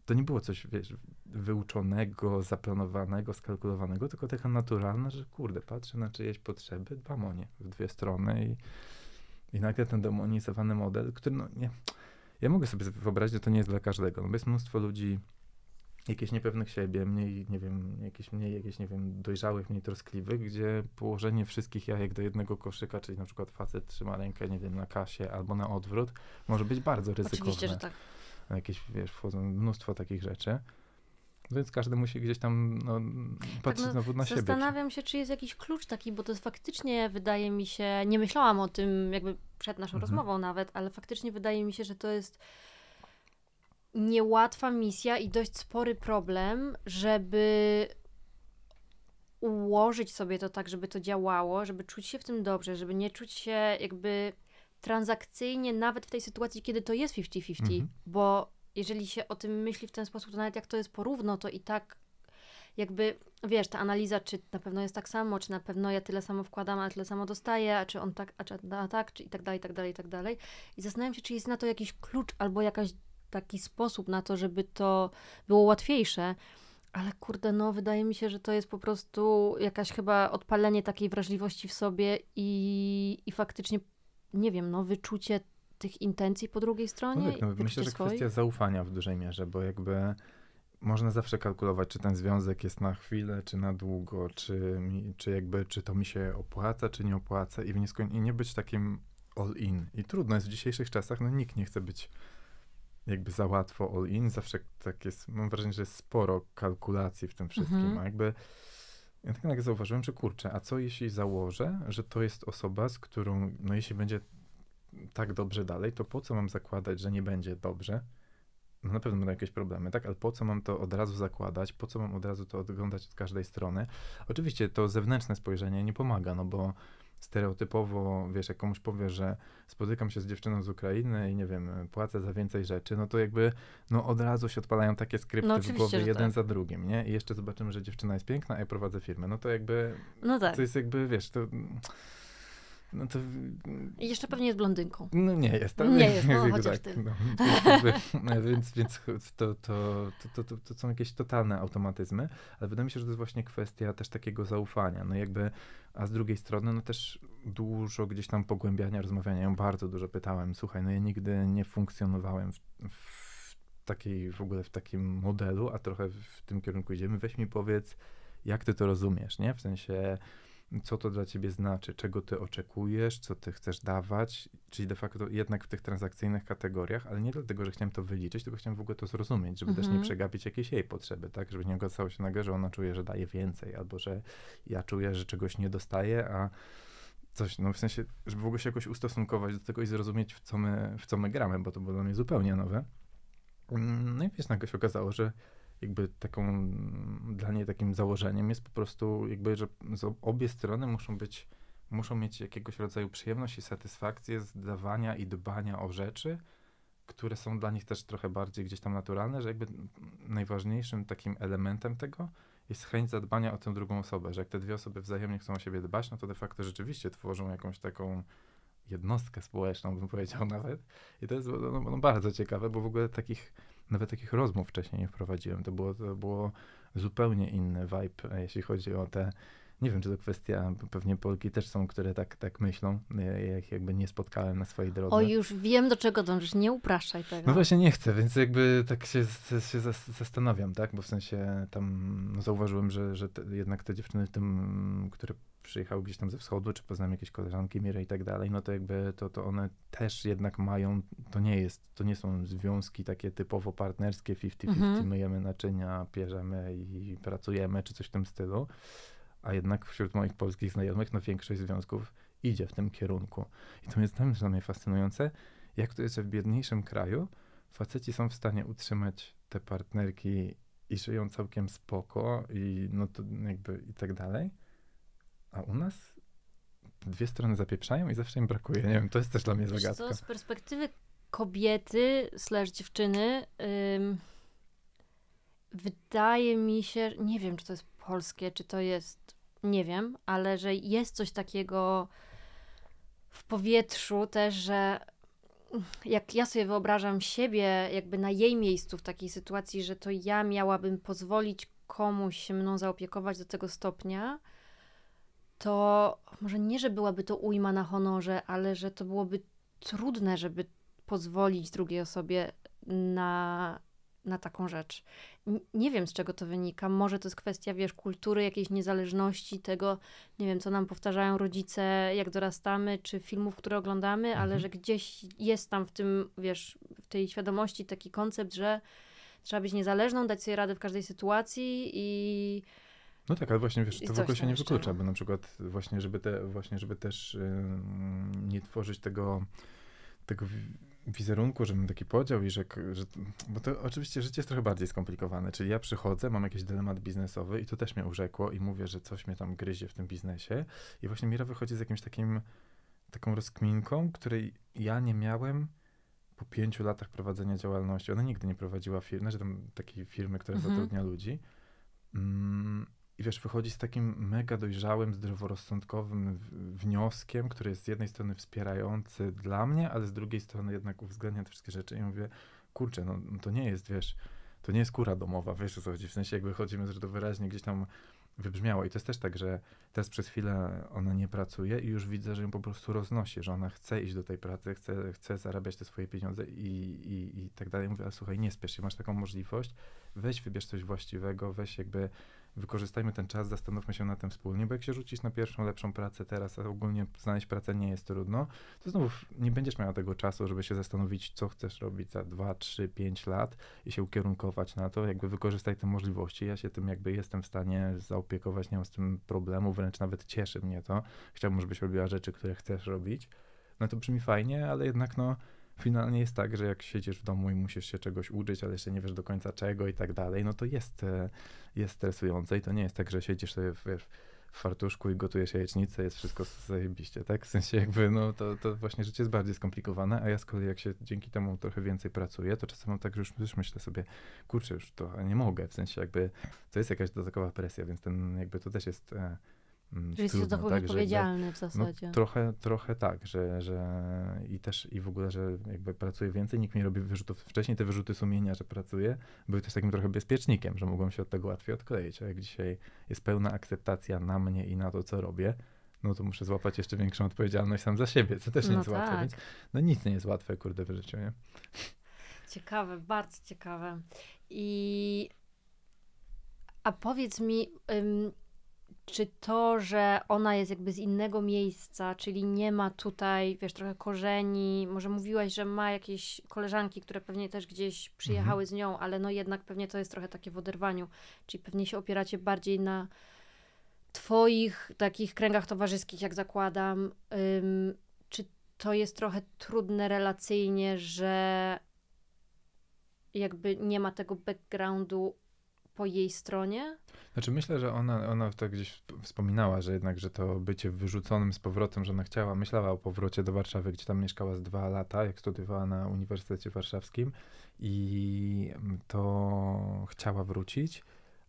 to nie było coś, wiesz, wyuczonego, zaplanowanego, skalkulowanego, tylko taka naturalna, że kurde, patrzę na czyjeś potrzeby, dbam o nie w dwie strony i, i nagle ten demonizowany model, który no nie, ja mogę sobie wyobrazić, że to nie jest dla każdego, no bo jest mnóstwo ludzi jakichś niepewnych siebie, mniej, nie wiem, jakichś mniej, jakieś, nie wiem, dojrzałych, mniej troskliwych, gdzie położenie wszystkich jajek do jednego koszyka, czyli na przykład facet trzyma rękę, nie wiem, na kasie albo na odwrót, może być bardzo ryzykowne. Oczywiście, że tak na jakieś, wiesz, wchodzą mnóstwo takich rzeczy. Więc każdy musi gdzieś tam no, patrzeć tak, no, znowu na siebie. Zastanawiam się, czy jest jakiś klucz taki, bo to jest faktycznie, wydaje mi się, nie myślałam o tym jakby przed naszą mhm. rozmową nawet, ale faktycznie wydaje mi się, że to jest niełatwa misja i dość spory problem, żeby ułożyć sobie to tak, żeby to działało, żeby czuć się w tym dobrze, żeby nie czuć się jakby transakcyjnie, nawet w tej sytuacji, kiedy to jest 50-50, mhm. bo jeżeli się o tym myśli w ten sposób, to nawet jak to jest porówno, to i tak jakby, wiesz, ta analiza, czy na pewno jest tak samo, czy na pewno ja tyle samo wkładam, a tyle samo dostaję, a czy on tak, a, czy, a tak, czy i tak dalej, i tak dalej, i tak dalej. I zastanawiam się, czy jest na to jakiś klucz albo jakaś taki sposób na to, żeby to było łatwiejsze. Ale kurde, no wydaje mi się, że to jest po prostu jakaś chyba odpalenie takiej wrażliwości w sobie i, i faktycznie nie wiem, no wyczucie tych intencji po drugiej stronie? No tak, no, myślę, że swoich? kwestia zaufania w dużej mierze, bo jakby można zawsze kalkulować, czy ten związek jest na chwilę, czy na długo, czy, mi, czy jakby, czy to mi się opłaca, czy nie opłaca i, w nieskoń- i nie być takim all in. I trudno jest w dzisiejszych czasach, no nikt nie chce być jakby za łatwo all in, zawsze tak jest, mam wrażenie, że jest sporo kalkulacji w tym wszystkim, mhm. a jakby ja tak jak zauważyłem, że kurczę, a co jeśli założę, że to jest osoba, z którą, no jeśli będzie tak dobrze dalej, to po co mam zakładać, że nie będzie dobrze? No na pewno będą jakieś problemy, tak? Ale po co mam to od razu zakładać? Po co mam od razu to oglądać od każdej strony? Oczywiście to zewnętrzne spojrzenie nie pomaga, no bo stereotypowo, wiesz, jak komuś powiesz, że spotykam się z dziewczyną z Ukrainy i nie wiem, płacę za więcej rzeczy, no to jakby no od razu się odpalają takie skrypty no w głowie jeden tak. za drugim, nie? I jeszcze zobaczymy, że dziewczyna jest piękna, a ja prowadzę firmę. No to jakby... No tak. To jest jakby, wiesz, to... No to... I jeszcze pewnie jest blondynką. No nie jest. Nie, nie jest, no, chociaż tak, no, e, więc więc to, to, to, to, to są jakieś totalne automatyzmy, ale wydaje mi się, że to jest właśnie kwestia też takiego zaufania. No jakby, a z drugiej strony, no też dużo gdzieś tam pogłębiania, rozmawiania. Ja bardzo dużo pytałem, słuchaj, no ja nigdy nie funkcjonowałem w, w takiej, w ogóle w takim modelu, a trochę w tym kierunku idziemy. Weź mi powiedz, jak ty to rozumiesz, nie? W sensie co to dla ciebie znaczy, czego ty oczekujesz, co ty chcesz dawać, czyli de facto jednak w tych transakcyjnych kategoriach, ale nie dlatego, że chciałem to wyliczyć, tylko chciałem w ogóle to zrozumieć, żeby też nie mhm. przegapić jakiejś jej potrzeby, tak, żeby nie okazało się nagle, że ona czuje, że daje więcej, albo że ja czuję, że czegoś nie dostaję, a coś, no w sensie, żeby w ogóle się jakoś ustosunkować do tego i zrozumieć, w co my, w co my gramy, bo to było dla mnie zupełnie nowe. Mm, no i wiesz, nagle się okazało, że jakby taką, dla niej takim założeniem jest po prostu jakby, że obie strony muszą być, muszą mieć jakiegoś rodzaju przyjemność i satysfakcję z dawania i dbania o rzeczy, które są dla nich też trochę bardziej gdzieś tam naturalne, że jakby najważniejszym takim elementem tego jest chęć zadbania o tę drugą osobę, że jak te dwie osoby wzajemnie chcą o siebie dbać, no to de facto rzeczywiście tworzą jakąś taką jednostkę społeczną, bym powiedział nawet. I to jest no, no, no bardzo ciekawe, bo w ogóle takich nawet takich rozmów wcześniej nie wprowadziłem. To było, to było zupełnie inny vibe, e, jeśli chodzi o te nie wiem, czy to kwestia, pewnie Polki też są, które tak, tak myślą, jak jakby nie spotkałem na swojej drodze. O, już wiem, do czego dążysz, nie upraszaj tego. No właśnie nie chcę, więc jakby tak się, się zastanawiam, tak, bo w sensie tam no zauważyłem, że, że te, jednak te dziewczyny, tym, które przyjechały gdzieś tam ze wschodu, czy poznam jakieś koleżanki, Mirę i tak dalej, no to jakby to, to one też jednak mają, to nie jest, to nie są związki takie typowo partnerskie, 50-50, mhm. myjemy naczynia, pierzemy i pracujemy, czy coś w tym stylu a jednak wśród moich polskich znajomych no większość związków idzie w tym kierunku. I to jest tam dla mnie fascynujące, jak to że w biedniejszym kraju faceci są w stanie utrzymać te partnerki i żyją całkiem spoko i no to jakby i tak dalej. A u nas dwie strony zapieprzają i zawsze im brakuje. Nie wiem, to jest też dla mnie zagadka. co, z perspektywy kobiety slash dziewczyny ym, wydaje mi się, nie wiem, czy to jest polskie, czy to jest nie wiem, ale że jest coś takiego w powietrzu też, że jak ja sobie wyobrażam siebie, jakby na jej miejscu w takiej sytuacji, że to ja miałabym pozwolić komuś się mną zaopiekować do tego stopnia, to może nie, że byłaby to ujma na honorze, ale że to byłoby trudne, żeby pozwolić drugiej osobie na na taką rzecz. Nie wiem, z czego to wynika. Może to jest kwestia, wiesz, kultury, jakiejś niezależności, tego, nie wiem, co nam powtarzają rodzice, jak dorastamy, czy filmów, które oglądamy, mhm. ale że gdzieś jest tam w tym, wiesz, w tej świadomości taki koncept, że trzeba być niezależną, dać sobie radę w każdej sytuacji i. No tak, ale właśnie wiesz, to w ogóle się nie wyklucza, no. bo na przykład właśnie, żeby, te, właśnie, żeby też yy, nie tworzyć tego, tego wizerunku, że mam taki podział i że, że, Bo to oczywiście życie jest trochę bardziej skomplikowane. Czyli ja przychodzę, mam jakiś dylemat biznesowy i to też mnie urzekło i mówię, że coś mnie tam gryzie w tym biznesie. I właśnie Mira wychodzi z jakimś takim taką rozkminką, której ja nie miałem po pięciu latach prowadzenia działalności. Ona nigdy nie prowadziła firmy, że znaczy tam takiej firmy, która mhm. zatrudnia ludzi. Mm, i wiesz, wychodzi z takim mega dojrzałym, zdroworozsądkowym wnioskiem, który jest z jednej strony wspierający dla mnie, ale z drugiej strony jednak uwzględnia te wszystkie rzeczy. I mówię, kurczę, no, no to nie jest, wiesz, to nie jest kura domowa, wiesz o co chodzi. W sensie jakby chodzimy, że to wyraźnie gdzieś tam wybrzmiało. I to jest też tak, że teraz przez chwilę ona nie pracuje i już widzę, że ją po prostu roznosi, że ona chce iść do tej pracy, chce, chce zarabiać te swoje pieniądze i, i, i tak dalej. Mówię, słuchaj, nie spiesz się, masz taką możliwość, weź wybierz coś właściwego, weź jakby wykorzystajmy ten czas, zastanówmy się na tym wspólnie, bo jak się rzucisz na pierwszą lepszą pracę teraz, a ogólnie znaleźć pracę nie jest trudno, to znowu nie będziesz miała tego czasu, żeby się zastanowić, co chcesz robić za 2, 3, 5 lat i się ukierunkować na to, jakby wykorzystaj te możliwości. Ja się tym jakby jestem w stanie zaopiekować, nie mam z tym problemu, wręcz nawet cieszy mnie to. Chciałbym, żebyś robiła rzeczy, które chcesz robić. No to brzmi fajnie, ale jednak no finalnie jest tak, że jak siedzisz w domu i musisz się czegoś uczyć, ale jeszcze nie wiesz do końca czego i tak dalej, no to jest, e, jest stresujące i to nie jest tak, że siedzisz sobie wiesz, w fartuszku i gotujesz jajecznicę, jest wszystko zajebiście, tak? W sensie jakby, no to, to właśnie życie jest bardziej skomplikowane, a ja z kolei jak się dzięki temu trochę więcej pracuję, to czasem mam tak, że już, już myślę sobie, kurczę, już to nie mogę, w sensie jakby, to jest jakaś dodatkowa presja, więc ten jakby to też jest... E, Mm, że jesteś trudno, duchowo tak? odpowiedzialny w no, zasadzie. No, trochę, trochę tak, że, że i też i w ogóle, że jakby pracuję więcej, nikt mi robi wyrzutów. Wcześniej te wyrzuty sumienia, że pracuję, były też takim trochę bezpiecznikiem, że mogłem się od tego łatwiej odkleić. A jak dzisiaj jest pełna akceptacja na mnie i na to, co robię, no to muszę złapać jeszcze większą odpowiedzialność sam za siebie, co też nie no jest tak. łatwe. Więc no nic nie jest łatwe, kurde, w życiu, nie? Ciekawe, bardzo ciekawe. I... A powiedz mi... Ym czy to, że ona jest jakby z innego miejsca, czyli nie ma tutaj, wiesz, trochę korzeni, może mówiłaś, że ma jakieś koleżanki, które pewnie też gdzieś przyjechały mhm. z nią, ale no jednak pewnie to jest trochę takie w oderwaniu, czyli pewnie się opieracie bardziej na twoich takich kręgach towarzyskich, jak zakładam. Ym, czy to jest trochę trudne relacyjnie, że jakby nie ma tego backgroundu po jej stronie? Znaczy myślę, że ona, ona tak gdzieś wspominała, że jednak, że to bycie wyrzuconym z powrotem, że ona chciała, myślała o powrocie do Warszawy, gdzie tam mieszkała z dwa lata, jak studiowała na Uniwersytecie Warszawskim i to chciała wrócić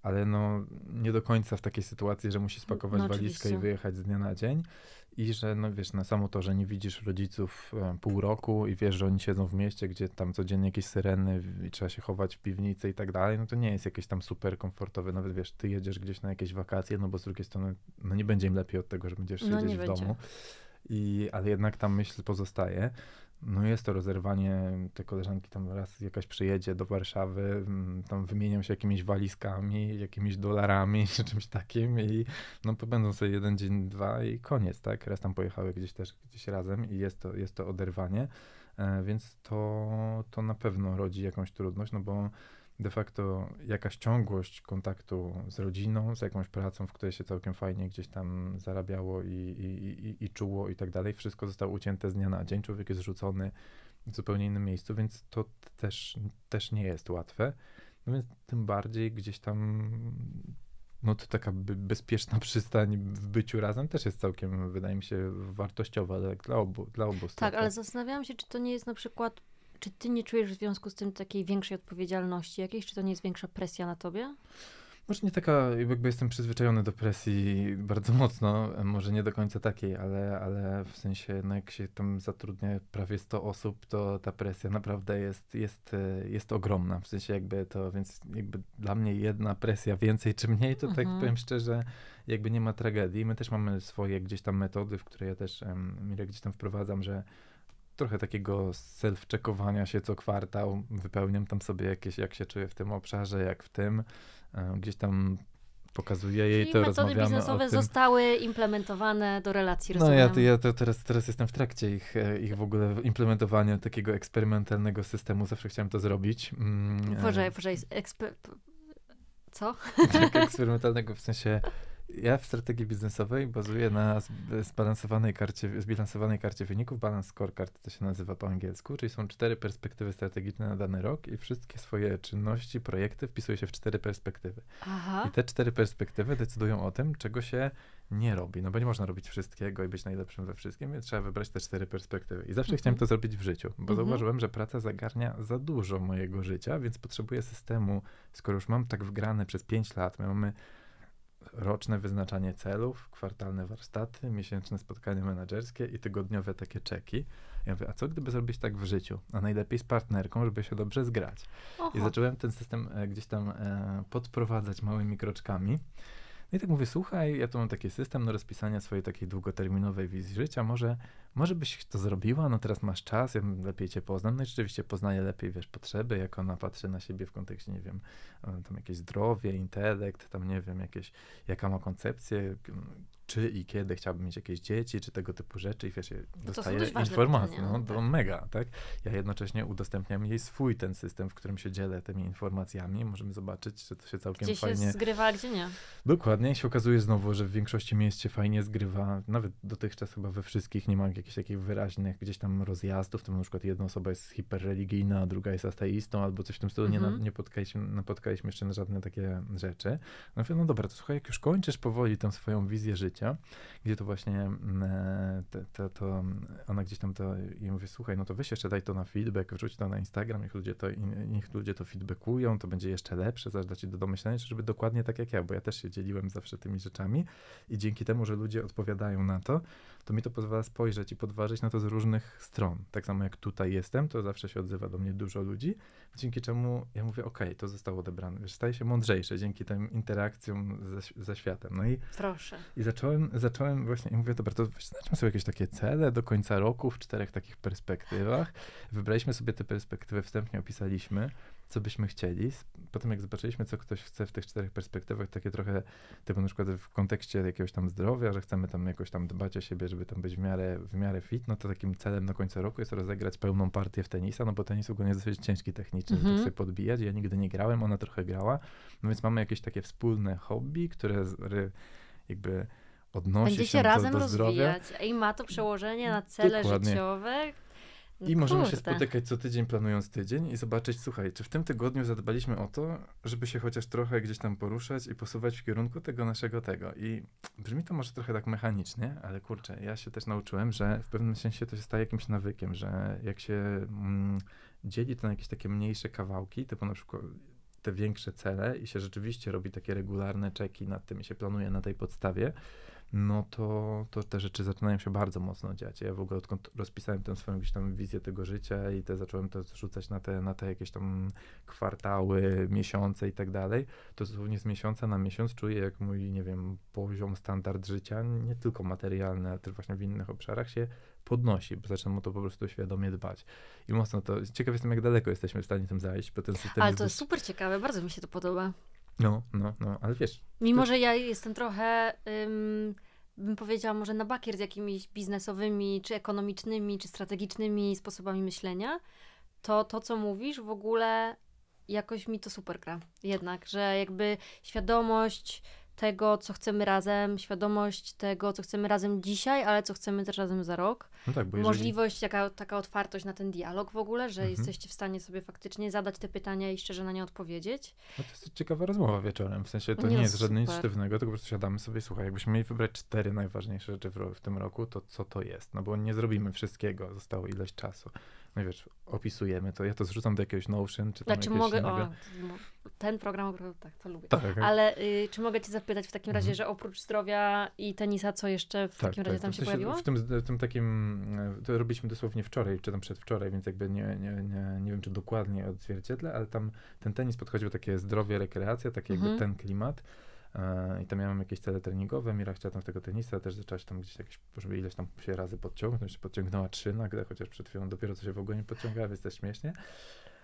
ale no nie do końca w takiej sytuacji, że musisz spakować no, no walizkę i wyjechać z dnia na dzień. I że, no wiesz, na samo to, że nie widzisz rodziców e, pół roku i wiesz, że oni siedzą w mieście, gdzie tam codziennie jakieś syreny i trzeba się chować w piwnicy i tak dalej, no to nie jest jakieś tam super komfortowe. Nawet wiesz, ty jedziesz gdzieś na jakieś wakacje, no bo z drugiej strony, no nie będzie im lepiej od tego, że będziesz no, siedzieć w będzie. domu. I, ale jednak ta myśl pozostaje. No jest to rozerwanie, te koleżanki tam raz jakaś przyjedzie do Warszawy, mm, tam wymienią się jakimiś walizkami, jakimiś dolarami, czy czymś takim i no pobędą sobie jeden dzień, dwa i koniec, tak? Raz tam pojechały gdzieś też gdzieś razem i jest to, jest to oderwanie, e, więc to, to na pewno rodzi jakąś trudność, no bo de facto jakaś ciągłość kontaktu z rodziną, z jakąś pracą, w której się całkiem fajnie gdzieś tam zarabiało i, i, i, i czuło i tak dalej. Wszystko zostało ucięte z dnia na dzień, człowiek jest rzucony w zupełnie innym miejscu, więc to też, też nie jest łatwe. No więc tym bardziej gdzieś tam no to taka bezpieczna przystań w byciu razem też jest całkiem, wydaje mi się, wartościowa dla, obu, dla obu tak, stron. Tak, ale zastanawiałam się, czy to nie jest na przykład czy ty nie czujesz w związku z tym takiej większej odpowiedzialności jakiejś? Czy to nie jest większa presja na tobie? Może nie taka, jakby jestem przyzwyczajony do presji bardzo mocno, może nie do końca takiej, ale, ale w sensie, no jak się tam zatrudnia prawie 100 osób, to ta presja naprawdę jest, jest, jest ogromna. W sensie jakby to, więc jakby dla mnie jedna presja więcej czy mniej, to tak mhm. tak powiem szczerze, jakby nie ma tragedii. My też mamy swoje gdzieś tam metody, w które ja też um, Mirek gdzieś tam wprowadzam, że trochę takiego self-checkowania się co kwartał. Wypełniam tam sobie jakieś, jak się czuję w tym obszarze, jak w tym. E, gdzieś tam pokazuję jej, Czyli to metody biznesowe zostały implementowane do relacji, No ja, ja to teraz, teraz jestem w trakcie ich, e, ich w ogóle implementowania takiego eksperymentalnego systemu. Zawsze chciałem to zrobić. Mm, uważaj, e. Eksper... Co? Tak, eksperymentalnego w sensie ja w strategii biznesowej bazuję na zbalansowanej karcie, zbilansowanej karcie wyników, balance scorecard to się nazywa po angielsku, czyli są cztery perspektywy strategiczne na dany rok i wszystkie swoje czynności, projekty wpisuje się w cztery perspektywy. Aha. I te cztery perspektywy decydują o tym, czego się nie robi. No bo nie można robić wszystkiego i być najlepszym we wszystkim, więc trzeba wybrać te cztery perspektywy. I zawsze mhm. chciałem to zrobić w życiu, bo mhm. zauważyłem, że praca zagarnia za dużo mojego życia, więc potrzebuję systemu, skoro już mam tak wgrane przez pięć lat, my mamy roczne wyznaczanie celów, kwartalne warsztaty, miesięczne spotkania menedżerskie i tygodniowe takie czeki. Ja mówię, a co gdyby zrobić tak w życiu? A najlepiej z partnerką, żeby się dobrze zgrać. Aha. I zacząłem ten system e, gdzieś tam e, podprowadzać małymi kroczkami. No i tak mówię, słuchaj, ja tu mam taki system no, rozpisania swojej takiej długoterminowej wizji życia, może może byś to zrobiła, no teraz masz czas, ja lepiej cię poznam. No i rzeczywiście poznaję lepiej, wiesz, potrzeby, jak ona patrzy na siebie w kontekście, nie wiem, e, tam jakieś zdrowie, intelekt, tam nie wiem, jakieś, jaka ma koncepcję, czy i kiedy chciałbym mieć jakieś dzieci, czy tego typu rzeczy i wiesz, no dostaję informacje, no, no to tak. mega, tak? Ja jednocześnie udostępniam jej swój ten system, w którym się dzielę tymi informacjami, możemy zobaczyć, że to się całkiem gdzie fajnie... Gdzie się zgrywa, a gdzie nie. Dokładnie, I się okazuje znowu, że w większości miejsc się fajnie zgrywa, nawet dotychczas chyba we wszystkich nie ma jakichś takich wyraźnych gdzieś tam rozjazdów, tam na przykład jedna osoba jest hiperreligijna, a druga jest ateistą, albo coś w tym stylu, mm-hmm. nie, mhm. nie spotkaliśmy, napotkaliśmy jeszcze na żadne takie rzeczy. No mówię, no dobra, to słuchaj, jak już kończysz powoli tę swoją wizję życia, życia, gdzie to właśnie mm, e, te, te, to ona gdzieś tam to i mówi, słuchaj, no to weź jeszcze daj to na feedback, wrzuć to na Instagram, niech ludzie to, niech ludzie to feedbackują, to będzie jeszcze lepsze, zaś da ci do domyślenia, żeby dokładnie tak jak ja, bo ja też się dzieliłem zawsze tymi rzeczami i dzięki temu, że ludzie odpowiadają na to, to mi to pozwala spojrzeć i podważyć na to z różnych stron. Tak samo jak tutaj jestem, to zawsze się odzywa do mnie dużo ludzi, dzięki czemu ja mówię, ok, to zostało odebrane. Wiesz, staję się mądrzejsze dzięki tym interakcjom ze, ze światem. No i, Proszę. I zacząłem, zacząłem właśnie, i mówię, dobra, to wyznaczmy sobie jakieś takie cele do końca roku w czterech takich perspektywach. Wybraliśmy sobie te perspektywy, wstępnie opisaliśmy co byśmy chcieli. Potem jak zobaczyliśmy, co ktoś chce w tych czterech perspektywach, takie trochę typu na przykład w kontekście jakiegoś tam zdrowia, że chcemy tam jakoś tam dbać o siebie, żeby tam być w miarę, w miarę fit, no to takim celem do końca roku jest rozegrać pełną partię w tenisa, no bo tenis ogólnie jest dosyć ciężki technicznie, mm -hmm. tak mhm. sobie podbijać. Ja nigdy nie grałem, ona trochę grała, no więc mamy jakieś takie wspólne hobby, które jakby odnosi się się razem do, do zdrowia. rozwijać i ma to przełożenie na cele Dokładnie. życiowe, i Kurde. możemy się spotykać co tydzień, planując tydzień i zobaczyć, słuchaj, czy w tym tygodniu zadbaliśmy o to, żeby się chociaż trochę gdzieś tam poruszać i posuwać w kierunku tego naszego tego. I brzmi to może trochę tak mechanicznie, ale kurczę, ja się też nauczyłem, że w pewnym sensie to się staje jakimś nawykiem, że jak się mm, dzieli to na jakieś takie mniejsze kawałki, typu na przykład te większe cele i się rzeczywiście robi takie regularne czeki nad tym i się planuje na tej podstawie, no to, to te rzeczy zaczynają się bardzo mocno dziać. Ja w ogóle odkąd rozpisałem tę swoją gdzieś tam wizję tego życia i te zacząłem to rzucać na te, na te jakieś tam kwartały, miesiące i tak dalej, to dosłownie z miesiąca na miesiąc czuję, jak mój, nie wiem, poziom, standard życia, nie tylko materialny, ale też właśnie w innych obszarach się podnosi, bo zaczynam o to po prostu świadomie dbać. I mocno to, ciekaw jestem, jak daleko jesteśmy w stanie tym zajść, bo ten system... Ale to jest dość... super ciekawe, bardzo mi się to podoba. No, no, no, ale wiesz. Mimo, że ja jestem trochę, ym, bym powiedziała, może na bakier z jakimiś biznesowymi, czy ekonomicznymi, czy strategicznymi sposobami myślenia, to to, co mówisz, w ogóle jakoś mi to super gra. Jednak, że jakby świadomość tego, co chcemy razem, świadomość tego, co chcemy razem dzisiaj, ale co chcemy też razem za rok. No tak, jeżeli... Możliwość, jaka, taka otwartość na ten dialog w ogóle, że mhm. jesteście w stanie sobie faktycznie zadać te pytania i szczerze na nie odpowiedzieć. No to jest ciekawa rozmowa wieczorem, w sensie to nie, nie no jest żadne nic sztywnego, tylko po prostu siadamy sobie, słuchaj, jakbyśmy mieli wybrać cztery najważniejsze rzeczy w, w tym roku, to co to jest? No bo nie zrobimy wszystkiego, zostało ileś czasu no wiesz, opisujemy to, ja to zrzucam do jakiegoś Notion, czy tam znaczy, mogę, o, ten program, tak, to lubię. Tak, tak, Ale y, czy mogę cię zapytać w takim razie, mhm. że oprócz zdrowia i tenisa, co jeszcze w tak, takim tak, razie tam się, pojawiło? W tym, w tym takim, e, to robiliśmy dosłownie wczoraj, czy tam przedwczoraj, więc jakby nie, nie, nie, nie wiem, czy dokładnie odzwierciedlę, ale tam ten tenis podchodził takie zdrowie, rekreacja, taki mhm. jakby ten klimat. E, i tam miałem jakieś cele treningowe, Mira chciała tam w tego tenisa, też zaczęła się tam gdzieś jakieś, żeby ileś tam się razy podciągnąć, podciągnęła trzy nagle, chociaż przed chwilą dopiero co się w ogóle nie podciągała, więc też śmiesznie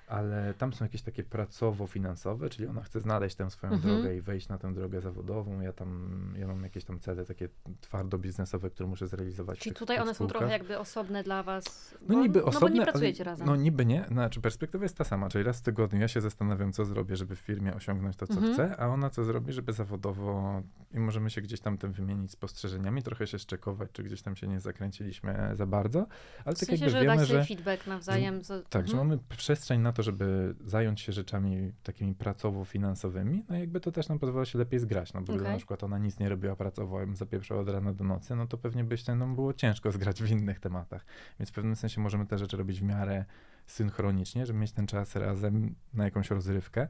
ale tam są jakieś takie pracowo-finansowe, czyli ona chce znaleźć tę swoją mhm. drogę i wejść na tę drogę zawodową. Ja tam, ja mam jakieś tam cele takie twardo biznesowe, które muszę zrealizować. Czyli tutaj one są trochę jakby osobne dla was. No niby osobne, no bo nie pracujecie ale, razem. No niby nie, znaczy perspektywa jest ta sama, czyli raz w tygodniu ja się zastanawiam, co zrobię, żeby w firmie osiągnąć to, co mhm. chcę, a ona co zrobi, żeby zawodowo i możemy się gdzieś tam tym wymienić spostrzeżeniami, trochę się szczekować, czy gdzieś tam się nie zakręciliśmy za bardzo, ale w tak jakby że wiemy, że... feedback nawzajem. Że, tak, mhm. że mamy przestrzeń na to, żeby zająć się rzeczami takimi pracowo-finansowymi, no jakby to też nam pozwalało się lepiej zgrać, no bo okay. gdyby na przykład ona nic nie robiła pracowo, ja bym zapieprzyła od rana do nocy, no to pewnie by się no, było ciężko zgrać w innych tematach. Więc w pewnym sensie możemy te rzeczy robić w miarę synchronicznie, żeby mieć ten czas razem na jakąś rozrywkę.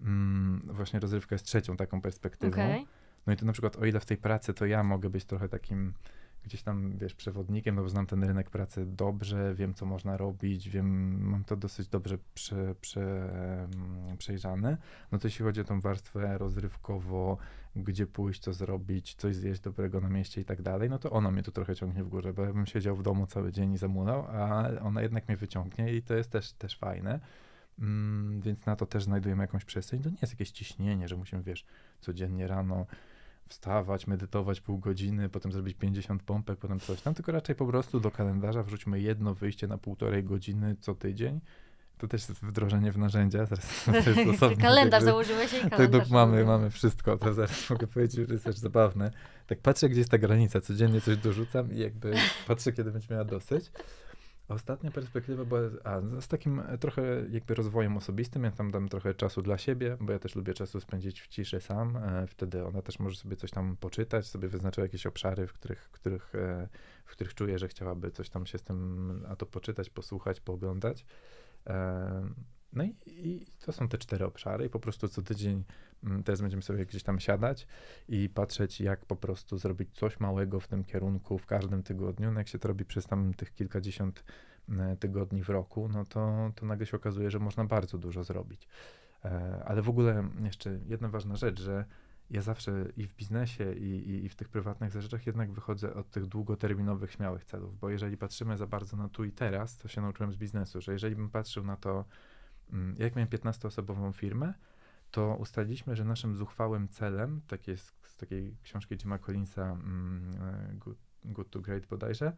Mm, właśnie rozrywka jest trzecią taką perspektywą. Okay. No i to na przykład o ile w tej pracy to ja mogę być trochę takim gdzieś tam, wiesz, przewodnikiem, no bo znam ten rynek pracy dobrze, wiem, co można robić, wiem, mam to dosyć dobrze prze, prze, mm, przejrzane. No to jeśli chodzi o tą warstwę rozrywkowo, gdzie pójść, co zrobić, coś zjeść dobrego na mieście i tak dalej, no to ona mnie tu trochę ciągnie w górę, bo ja bym siedział w domu cały dzień i zamulał, a ona jednak mnie wyciągnie i to jest też, też fajne. Mm, więc na to też znajdujemy jakąś przestrzeń. To nie jest jakieś ciśnienie, że musimy, wiesz, codziennie rano wstawać, medytować pół godziny, potem zrobić 50 pompek, potem coś tam, tylko raczej po prostu do kalendarza wrzućmy jedno wyjście na półtorej godziny co tydzień. To też jest wdrożenie w narzędzia. Zaraz, kalendarz tak, założyłeś i tak kalendarz. Tak, mamy, mamy wszystko. To zaraz mogę powiedzieć, że jest też zabawne. Tak patrzę, gdzie jest ta granica. Codziennie coś dorzucam i jakby patrzę, kiedy będzie miała dosyć ostatnia perspektywa była a, z takim e, trochę jakby rozwojem osobistym. Ja tam dam trochę czasu dla siebie, bo ja też lubię czasu spędzić w ciszy sam. E, wtedy ona też może sobie coś tam poczytać, sobie wyznaczyła jakieś obszary, w których, których, e, w których czuję, że chciałaby coś tam się z tym, a to poczytać, posłuchać, pooglądać. E, no i, i, to są te cztery obszary i po prostu co tydzień Mm, teraz będziemy sobie gdzieś tam siadać i patrzeć, jak po prostu zrobić coś małego w tym kierunku w każdym tygodniu. No jak się to robi przez tam tych kilkadziesiąt e, tygodni w roku, no to, to nagle się okazuje, że można bardzo dużo zrobić. E, ale w ogóle jeszcze jedna ważna rzecz, że ja zawsze i w biznesie, i, i, i, w tych prywatnych rzeczach jednak wychodzę od tych długoterminowych, śmiałych celów, bo jeżeli patrzymy za bardzo na tu i teraz, to się nauczyłem z biznesu, że jeżeli bym patrzył na to, mm, jak miałem 15-osobową firmę, to ustaliliśmy, że naszym zuchwałym celem, tak jest z takiej książki Jima Collinsa mm, e, Good, Good to Great bodajże,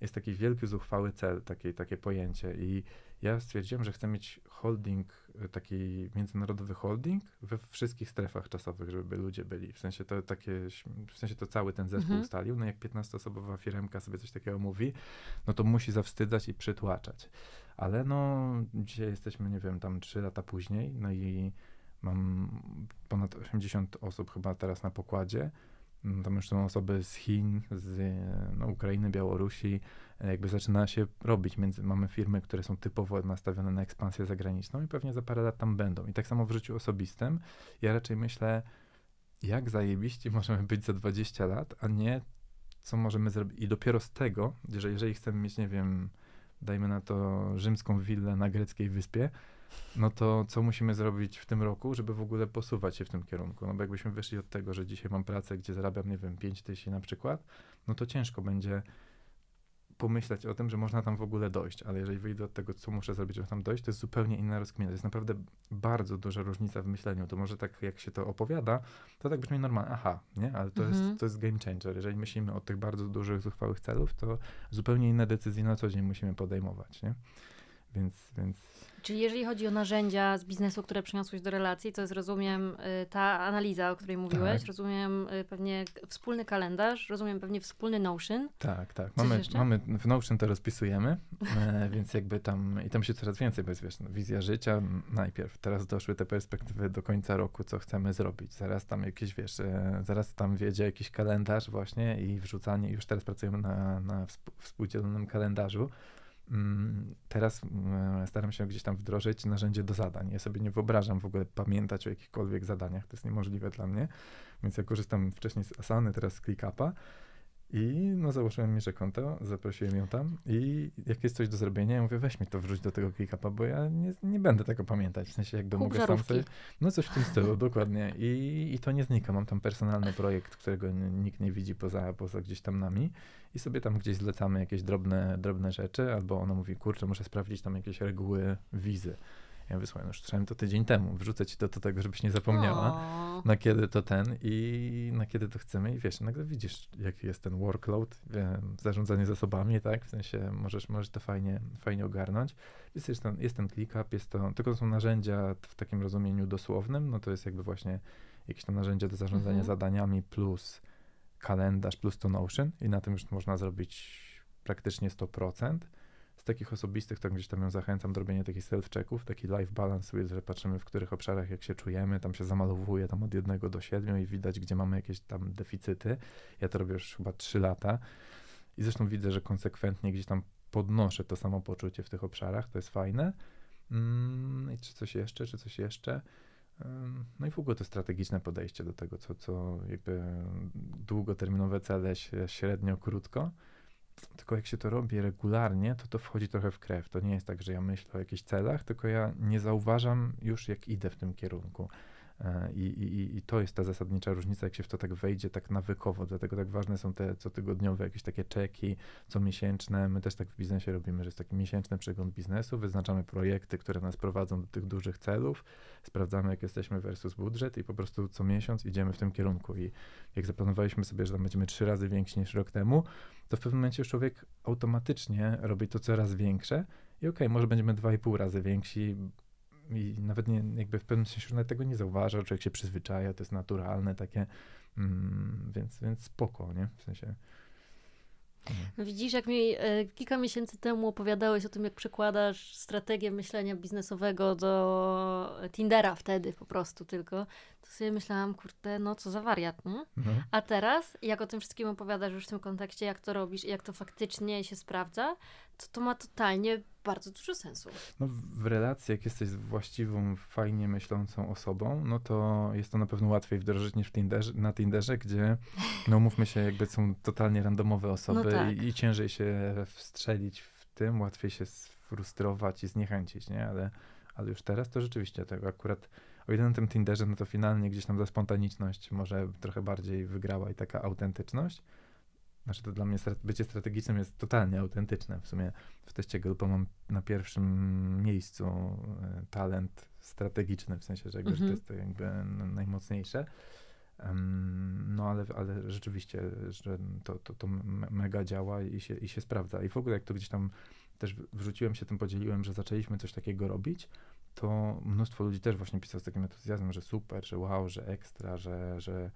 jest taki wielki zuchwały cel, takie, takie pojęcie i ja stwierdziłem, że chcę mieć holding, e, taki międzynarodowy holding we wszystkich strefach czasowych, żeby ludzie byli. W sensie to takie, w sensie to cały ten zespół mhm. ustalił, no jak 15-osobowa firmka sobie coś takiego mówi, no to musi zawstydzać i przytłaczać. Ale no dzisiaj jesteśmy, nie wiem, tam 3 lata później, no i Mam ponad 80 osób chyba teraz na pokładzie. Mm, tam już są osoby z Chin, z e, no, Ukrainy, Białorusi. E, jakby zaczyna się robić. Między, mamy firmy, które są typowo nastawione na ekspansję zagraniczną i pewnie za parę lat tam będą. I tak samo w życiu osobistym. Ja raczej myślę, jak zajebiście możemy być za 20 lat, a nie co możemy zrobić. I dopiero z tego, że jeżeli chcemy mieć, nie wiem, dajmy na to rzymską willę na greckiej wyspie, no to co musimy zrobić w tym roku, żeby w ogóle posuwać się w tym kierunku? No bo jakbyśmy wyszli od tego, że dzisiaj mam pracę, gdzie zarabiam, nie wiem, 5 tysięcy na przykład, no to ciężko będzie pomyśleć o tym, że można tam w ogóle dojść, ale jeżeli wyjdę od tego, co muszę zrobić, żeby tam dojść, to jest zupełnie inna rozkmina. To jest naprawdę bardzo duża różnica w myśleniu. To może tak, jak się to opowiada, to tak brzmi normalnie, aha, nie? Ale to, mhm. jest, to jest game changer. Jeżeli myślimy o tych bardzo dużych, zuchwałych celów, to zupełnie inne decyzje na co dzień musimy podejmować, nie? Więc, więc... Czyli jeżeli chodzi o narzędzia z biznesu, które przyniosłeś do relacji, to jest, rozumiem, y, ta analiza, o której mówiłeś, tak. rozumiem y, pewnie wspólny kalendarz, rozumiem pewnie wspólny Notion. Tak, tak. Mamy, mamy, w Notion to rozpisujemy, e, więc jakby tam, i tam się coraz więcej, bo jest wiesz, no, wizja życia najpierw, teraz doszły te perspektywy do końca roku, co chcemy zrobić, zaraz tam jakieś, wiesz, e, zaraz tam wiedzie jakiś kalendarz właśnie i wrzucanie, już teraz pracujemy na, na współdzielonym kalendarzu, Mm, teraz mm, staram się gdzieś tam wdrożyć narzędzie do zadań. Ja sobie nie wyobrażam w ogóle pamiętać o jakichkolwiek zadaniach, to jest niemożliwe dla mnie, więc ja korzystam wcześniej z Asany, teraz z ClickUpa i no, założyłem że konto, zaprosiłem ją tam i jak jest coś do zrobienia, ja mówię, weź mi to wrzuć do tego kick-upa, bo ja nie, nie będę tego pamiętać, w sensie jakby Kup mogę żarówki. sam sobie, no coś w tym stylu, dokładnie. I, I to nie znika, mam tam personalny projekt, którego nikt nie widzi poza, poza gdzieś tam nami i sobie tam gdzieś zlecamy jakieś drobne, drobne rzeczy, albo ona mówi, kurczę, muszę sprawdzić tam jakieś reguły wizy ja wysłałem, no już słyszałem to tydzień temu, wrzucę ci to do tego, żebyś nie zapomniała, o. na kiedy to ten i na kiedy to chcemy. I wiesz, nagle widzisz, jaki jest ten workload, e, zarządzanie zasobami, tak? W sensie możesz, możesz to fajnie, fajnie ogarnąć. Jest, jest, ten, jest ten ClickUp, jest to, tylko są narzędzia w takim rozumieniu dosłownym, no to jest jakby właśnie jakieś tam narzędzie do zarządzania mhm. zadaniami plus kalendarz plus to Notion i na tym już można zrobić praktycznie 100% takich osobistych, to gdzieś tam ją zachęcam do robienia takich self-checków, taki life balance sobie, że patrzymy w których obszarach jak się czujemy, tam się zamalowuje tam od jednego do siedmiu i widać, gdzie mamy jakieś tam deficyty. Ja to robię już chyba trzy lata i zresztą widzę, że konsekwentnie gdzieś tam podnoszę to samopoczucie w tych obszarach, to jest fajne. Mm, I czy coś jeszcze, czy coś jeszcze. Mm, no i w ogóle to strategiczne podejście do tego, co, co jakby długoterminowe cele, średnio, krótko tylko jak się to robi regularnie, to to wchodzi trochę w krew. To nie jest tak, że ja myślę o jakichś celach, tylko ja nie zauważam już, jak idę w tym kierunku. E, I, i, I to jest ta zasadnicza różnica, jak się w to tak wejdzie, tak nawykowo. Dlatego tak ważne są te cotygodniowe jakieś takie czeki, comiesięczne. My też tak w biznesie robimy, że jest taki miesięczny przegląd biznesu, wyznaczamy projekty, które nas prowadzą do tych dużych celów, sprawdzamy, jak jesteśmy versus budżet i po prostu co miesiąc idziemy w tym kierunku. I jak zaplanowaliśmy sobie, że tam będziemy trzy razy więksi niż rok temu, to w pewnym momencie już człowiek automatycznie robi to coraz większe. I okej, okay, może będziemy dwa i pół razy więksi, i nawet nie, jakby w pewnym sensie nawet tego nie zauważa, człowiek się przyzwyczaja, to jest naturalne takie, mm, więc, więc spoko, nie? W sensie... No widzisz, jak mi e, kilka miesięcy temu opowiadałeś o tym, jak przekładasz strategię myślenia biznesowego do Tindera wtedy po prostu tylko, to sobie myślałam, kurde, no co za wariat, nie? No. A teraz, jak o tym wszystkim opowiadasz już w tym kontekście, jak to robisz i jak to faktycznie się sprawdza, to to ma totalnie bardzo dużo sensu. No, w relacji, jak jesteś właściwą, fajnie myślącą osobą, no to jest to na pewno łatwiej wdrożyć niż Tinderze, na Tinderze, gdzie, no mówmy się, jakby są totalnie randomowe osoby no tak. i, i ciężej się wstrzelić w tym, łatwiej się sfrustrować i zniechęcić, nie? Ale, ale już teraz to rzeczywiście tego tak, akurat o jednym tym Tinderze, no to finalnie gdzieś tam ta spontaniczność może trochę bardziej wygrała i taka autentyczność, znaczy to dla mnie bycie strategicznym jest totalnie autentyczne. W sumie w teście grupy mam na pierwszym miejscu e, talent strategiczny, w sensie, że, jakby, mm że to mhm. jest to jakby najmocniejsze. no ale, ale rzeczywiście, że to, to, to mega działa i się, i się sprawdza. I w ogóle jak to gdzieś tam też wrzuciłem się tym, podzieliłem, że zaczęliśmy coś takiego robić, to mnóstwo ludzi też właśnie pisało z takim entuzjazmem, że super, że wow, że ekstra, że, że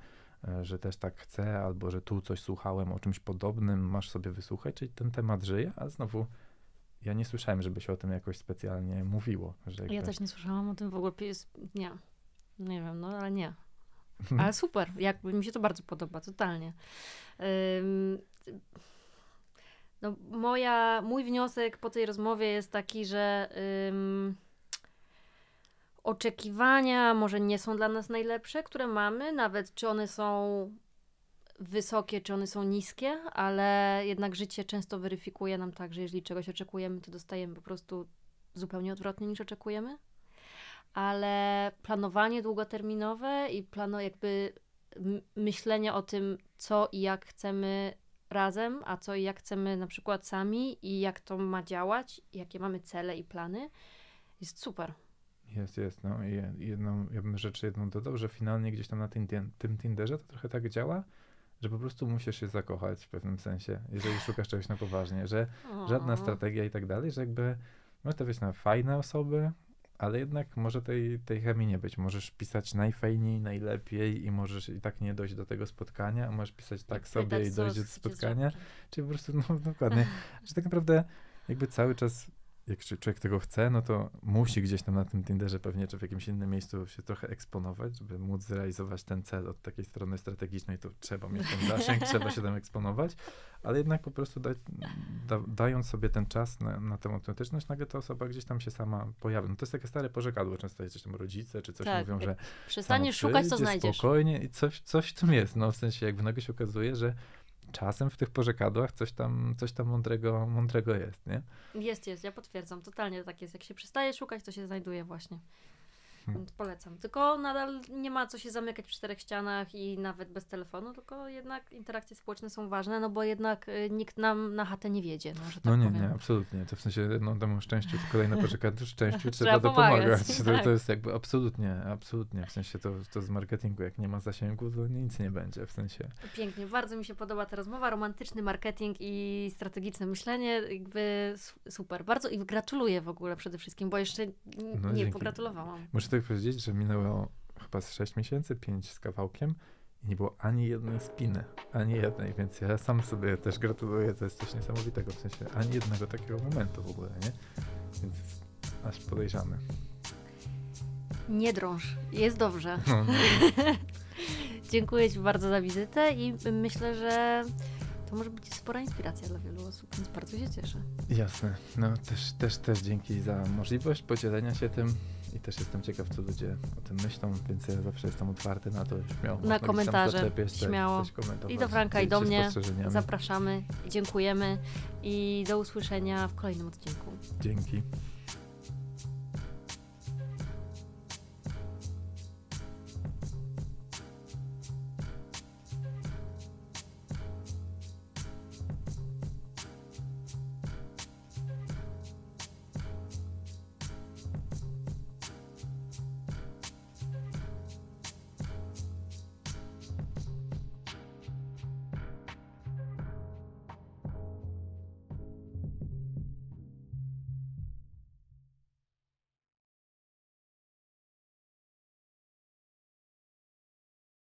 E, że też tak chcę, albo że tu coś słuchałem o czymś podobnym, masz sobie wysłuchać, czyli ten temat żyje, a znowu ja nie słyszałem, żeby się o tym jakoś specjalnie mówiło. Że jakby... Ja też nie słyszałam o tym w ogóle, nie, nie wiem, no ale nie. Mhm. Ale super, jakby mi się to bardzo podoba, totalnie. No, moja, mój wniosek po tej rozmowie jest taki, że... Um, oczekiwania może nie są dla nas najlepsze, które mamy, nawet czy one są wysokie, czy one są niskie, ale jednak życie często weryfikuje nam tak, że jeżeli czegoś oczekujemy, to dostajemy po prostu zupełnie odwrotnie niż oczekujemy. Ale planowanie długoterminowe i plano jakby myślenie o tym, co i jak chcemy razem, a co i jak chcemy na przykład sami i jak to ma działać, jakie mamy cele i plany, jest super. Jest, jest. No i jedną, ja bym rzecz jedną dodał, że finalnie gdzieś tam na tym, tym Tinderze to trochę tak działa, że po prostu musisz się zakochać w pewnym sensie, jeżeli szukasz czegoś na poważnie, że o. żadna strategia i tak dalej, że jakby może no to być na no, fajne osoby, ale jednak może tej, tej chemii nie być. Możesz pisać najfajniej, najlepiej i możesz i tak nie dojść do tego spotkania, a możesz pisać tak I tak sobie i dojść do spotkania. Czyli po prostu, no dokładnie, że tak naprawdę jakby cały czas jak człowiek tego chce, no to musi gdzieś tam na tym Tinderze pewnie, czy w jakimś innym miejscu się trochę eksponować, żeby móc zrealizować ten cel od takiej strony strategicznej, to trzeba mieć ten zasięg, trzeba się tam eksponować, ale jednak po prostu dać, da, dając sobie ten czas na, na tę autentyczność, nagle ta osoba gdzieś tam się sama pojawi. No to jest takie stare pożekadło, często jest tam rodzice, czy coś tak, mówią, że przestaniesz szukać, co znajdziesz. Spokojnie i coś, coś w tym jest, no w sensie jakby nagle się okazuje, że czasem w tych porzekadłach coś tam, coś tam mądrego, mądrego jest, nie? Jest, jest, ja potwierdzam, totalnie tak jest. Jak się przestaje szukać, to się znajduje właśnie. Mhm. Polecam. Tylko nadal nie ma co się zamykać w czterech ścianach i nawet bez telefonu, tylko jednak interakcje społeczne są ważne, no bo jednak y, nikt nam na chatę nie wiedzie. No, tak no nie, powiem. nie, absolutnie. To w sensie, no temu szczęściu, to kolejna poczeka, szczęściu trzeba, dopomagać. To, to, tak. jest jakby absolutnie, absolutnie. W sensie to, to z marketingu, jak nie ma zasięgu, to nic nie będzie. W sensie. Pięknie, bardzo mi się podoba ta rozmowa. Romantyczny marketing i strategiczne myślenie, jakby super. Bardzo i gratuluję w ogóle przede wszystkim, bo jeszcze no, nie no, pogratulowałam. Muszę tak powiedzieć, że minęło chyba z 6 miesięcy, 5 z kawałkiem i nie było ani jednej spiny, ani jednej, więc ja sam sobie też gratuluję, to jest coś niesamowitego, w sensie ani jednego takiego momentu w ogóle, nie? Więc aż podejrzany. Nie drąż, jest dobrze. No, no. no. Dziękuję Ci bardzo za wizytę i myślę, że to może być spora inspiracja dla wielu osób, więc bardzo się cieszę. Jasne. No też, też, też dzięki za możliwość podzielenia się tym. I też jestem ciekaw, co ludzie o tym myślą, więc ja zawsze jestem otwarty na to. Śmiało, na komentarze, tak, śmiało. I do Franka, i do mnie. Zapraszamy, dziękujemy i do usłyszenia w kolejnym odcinku. Dzięki.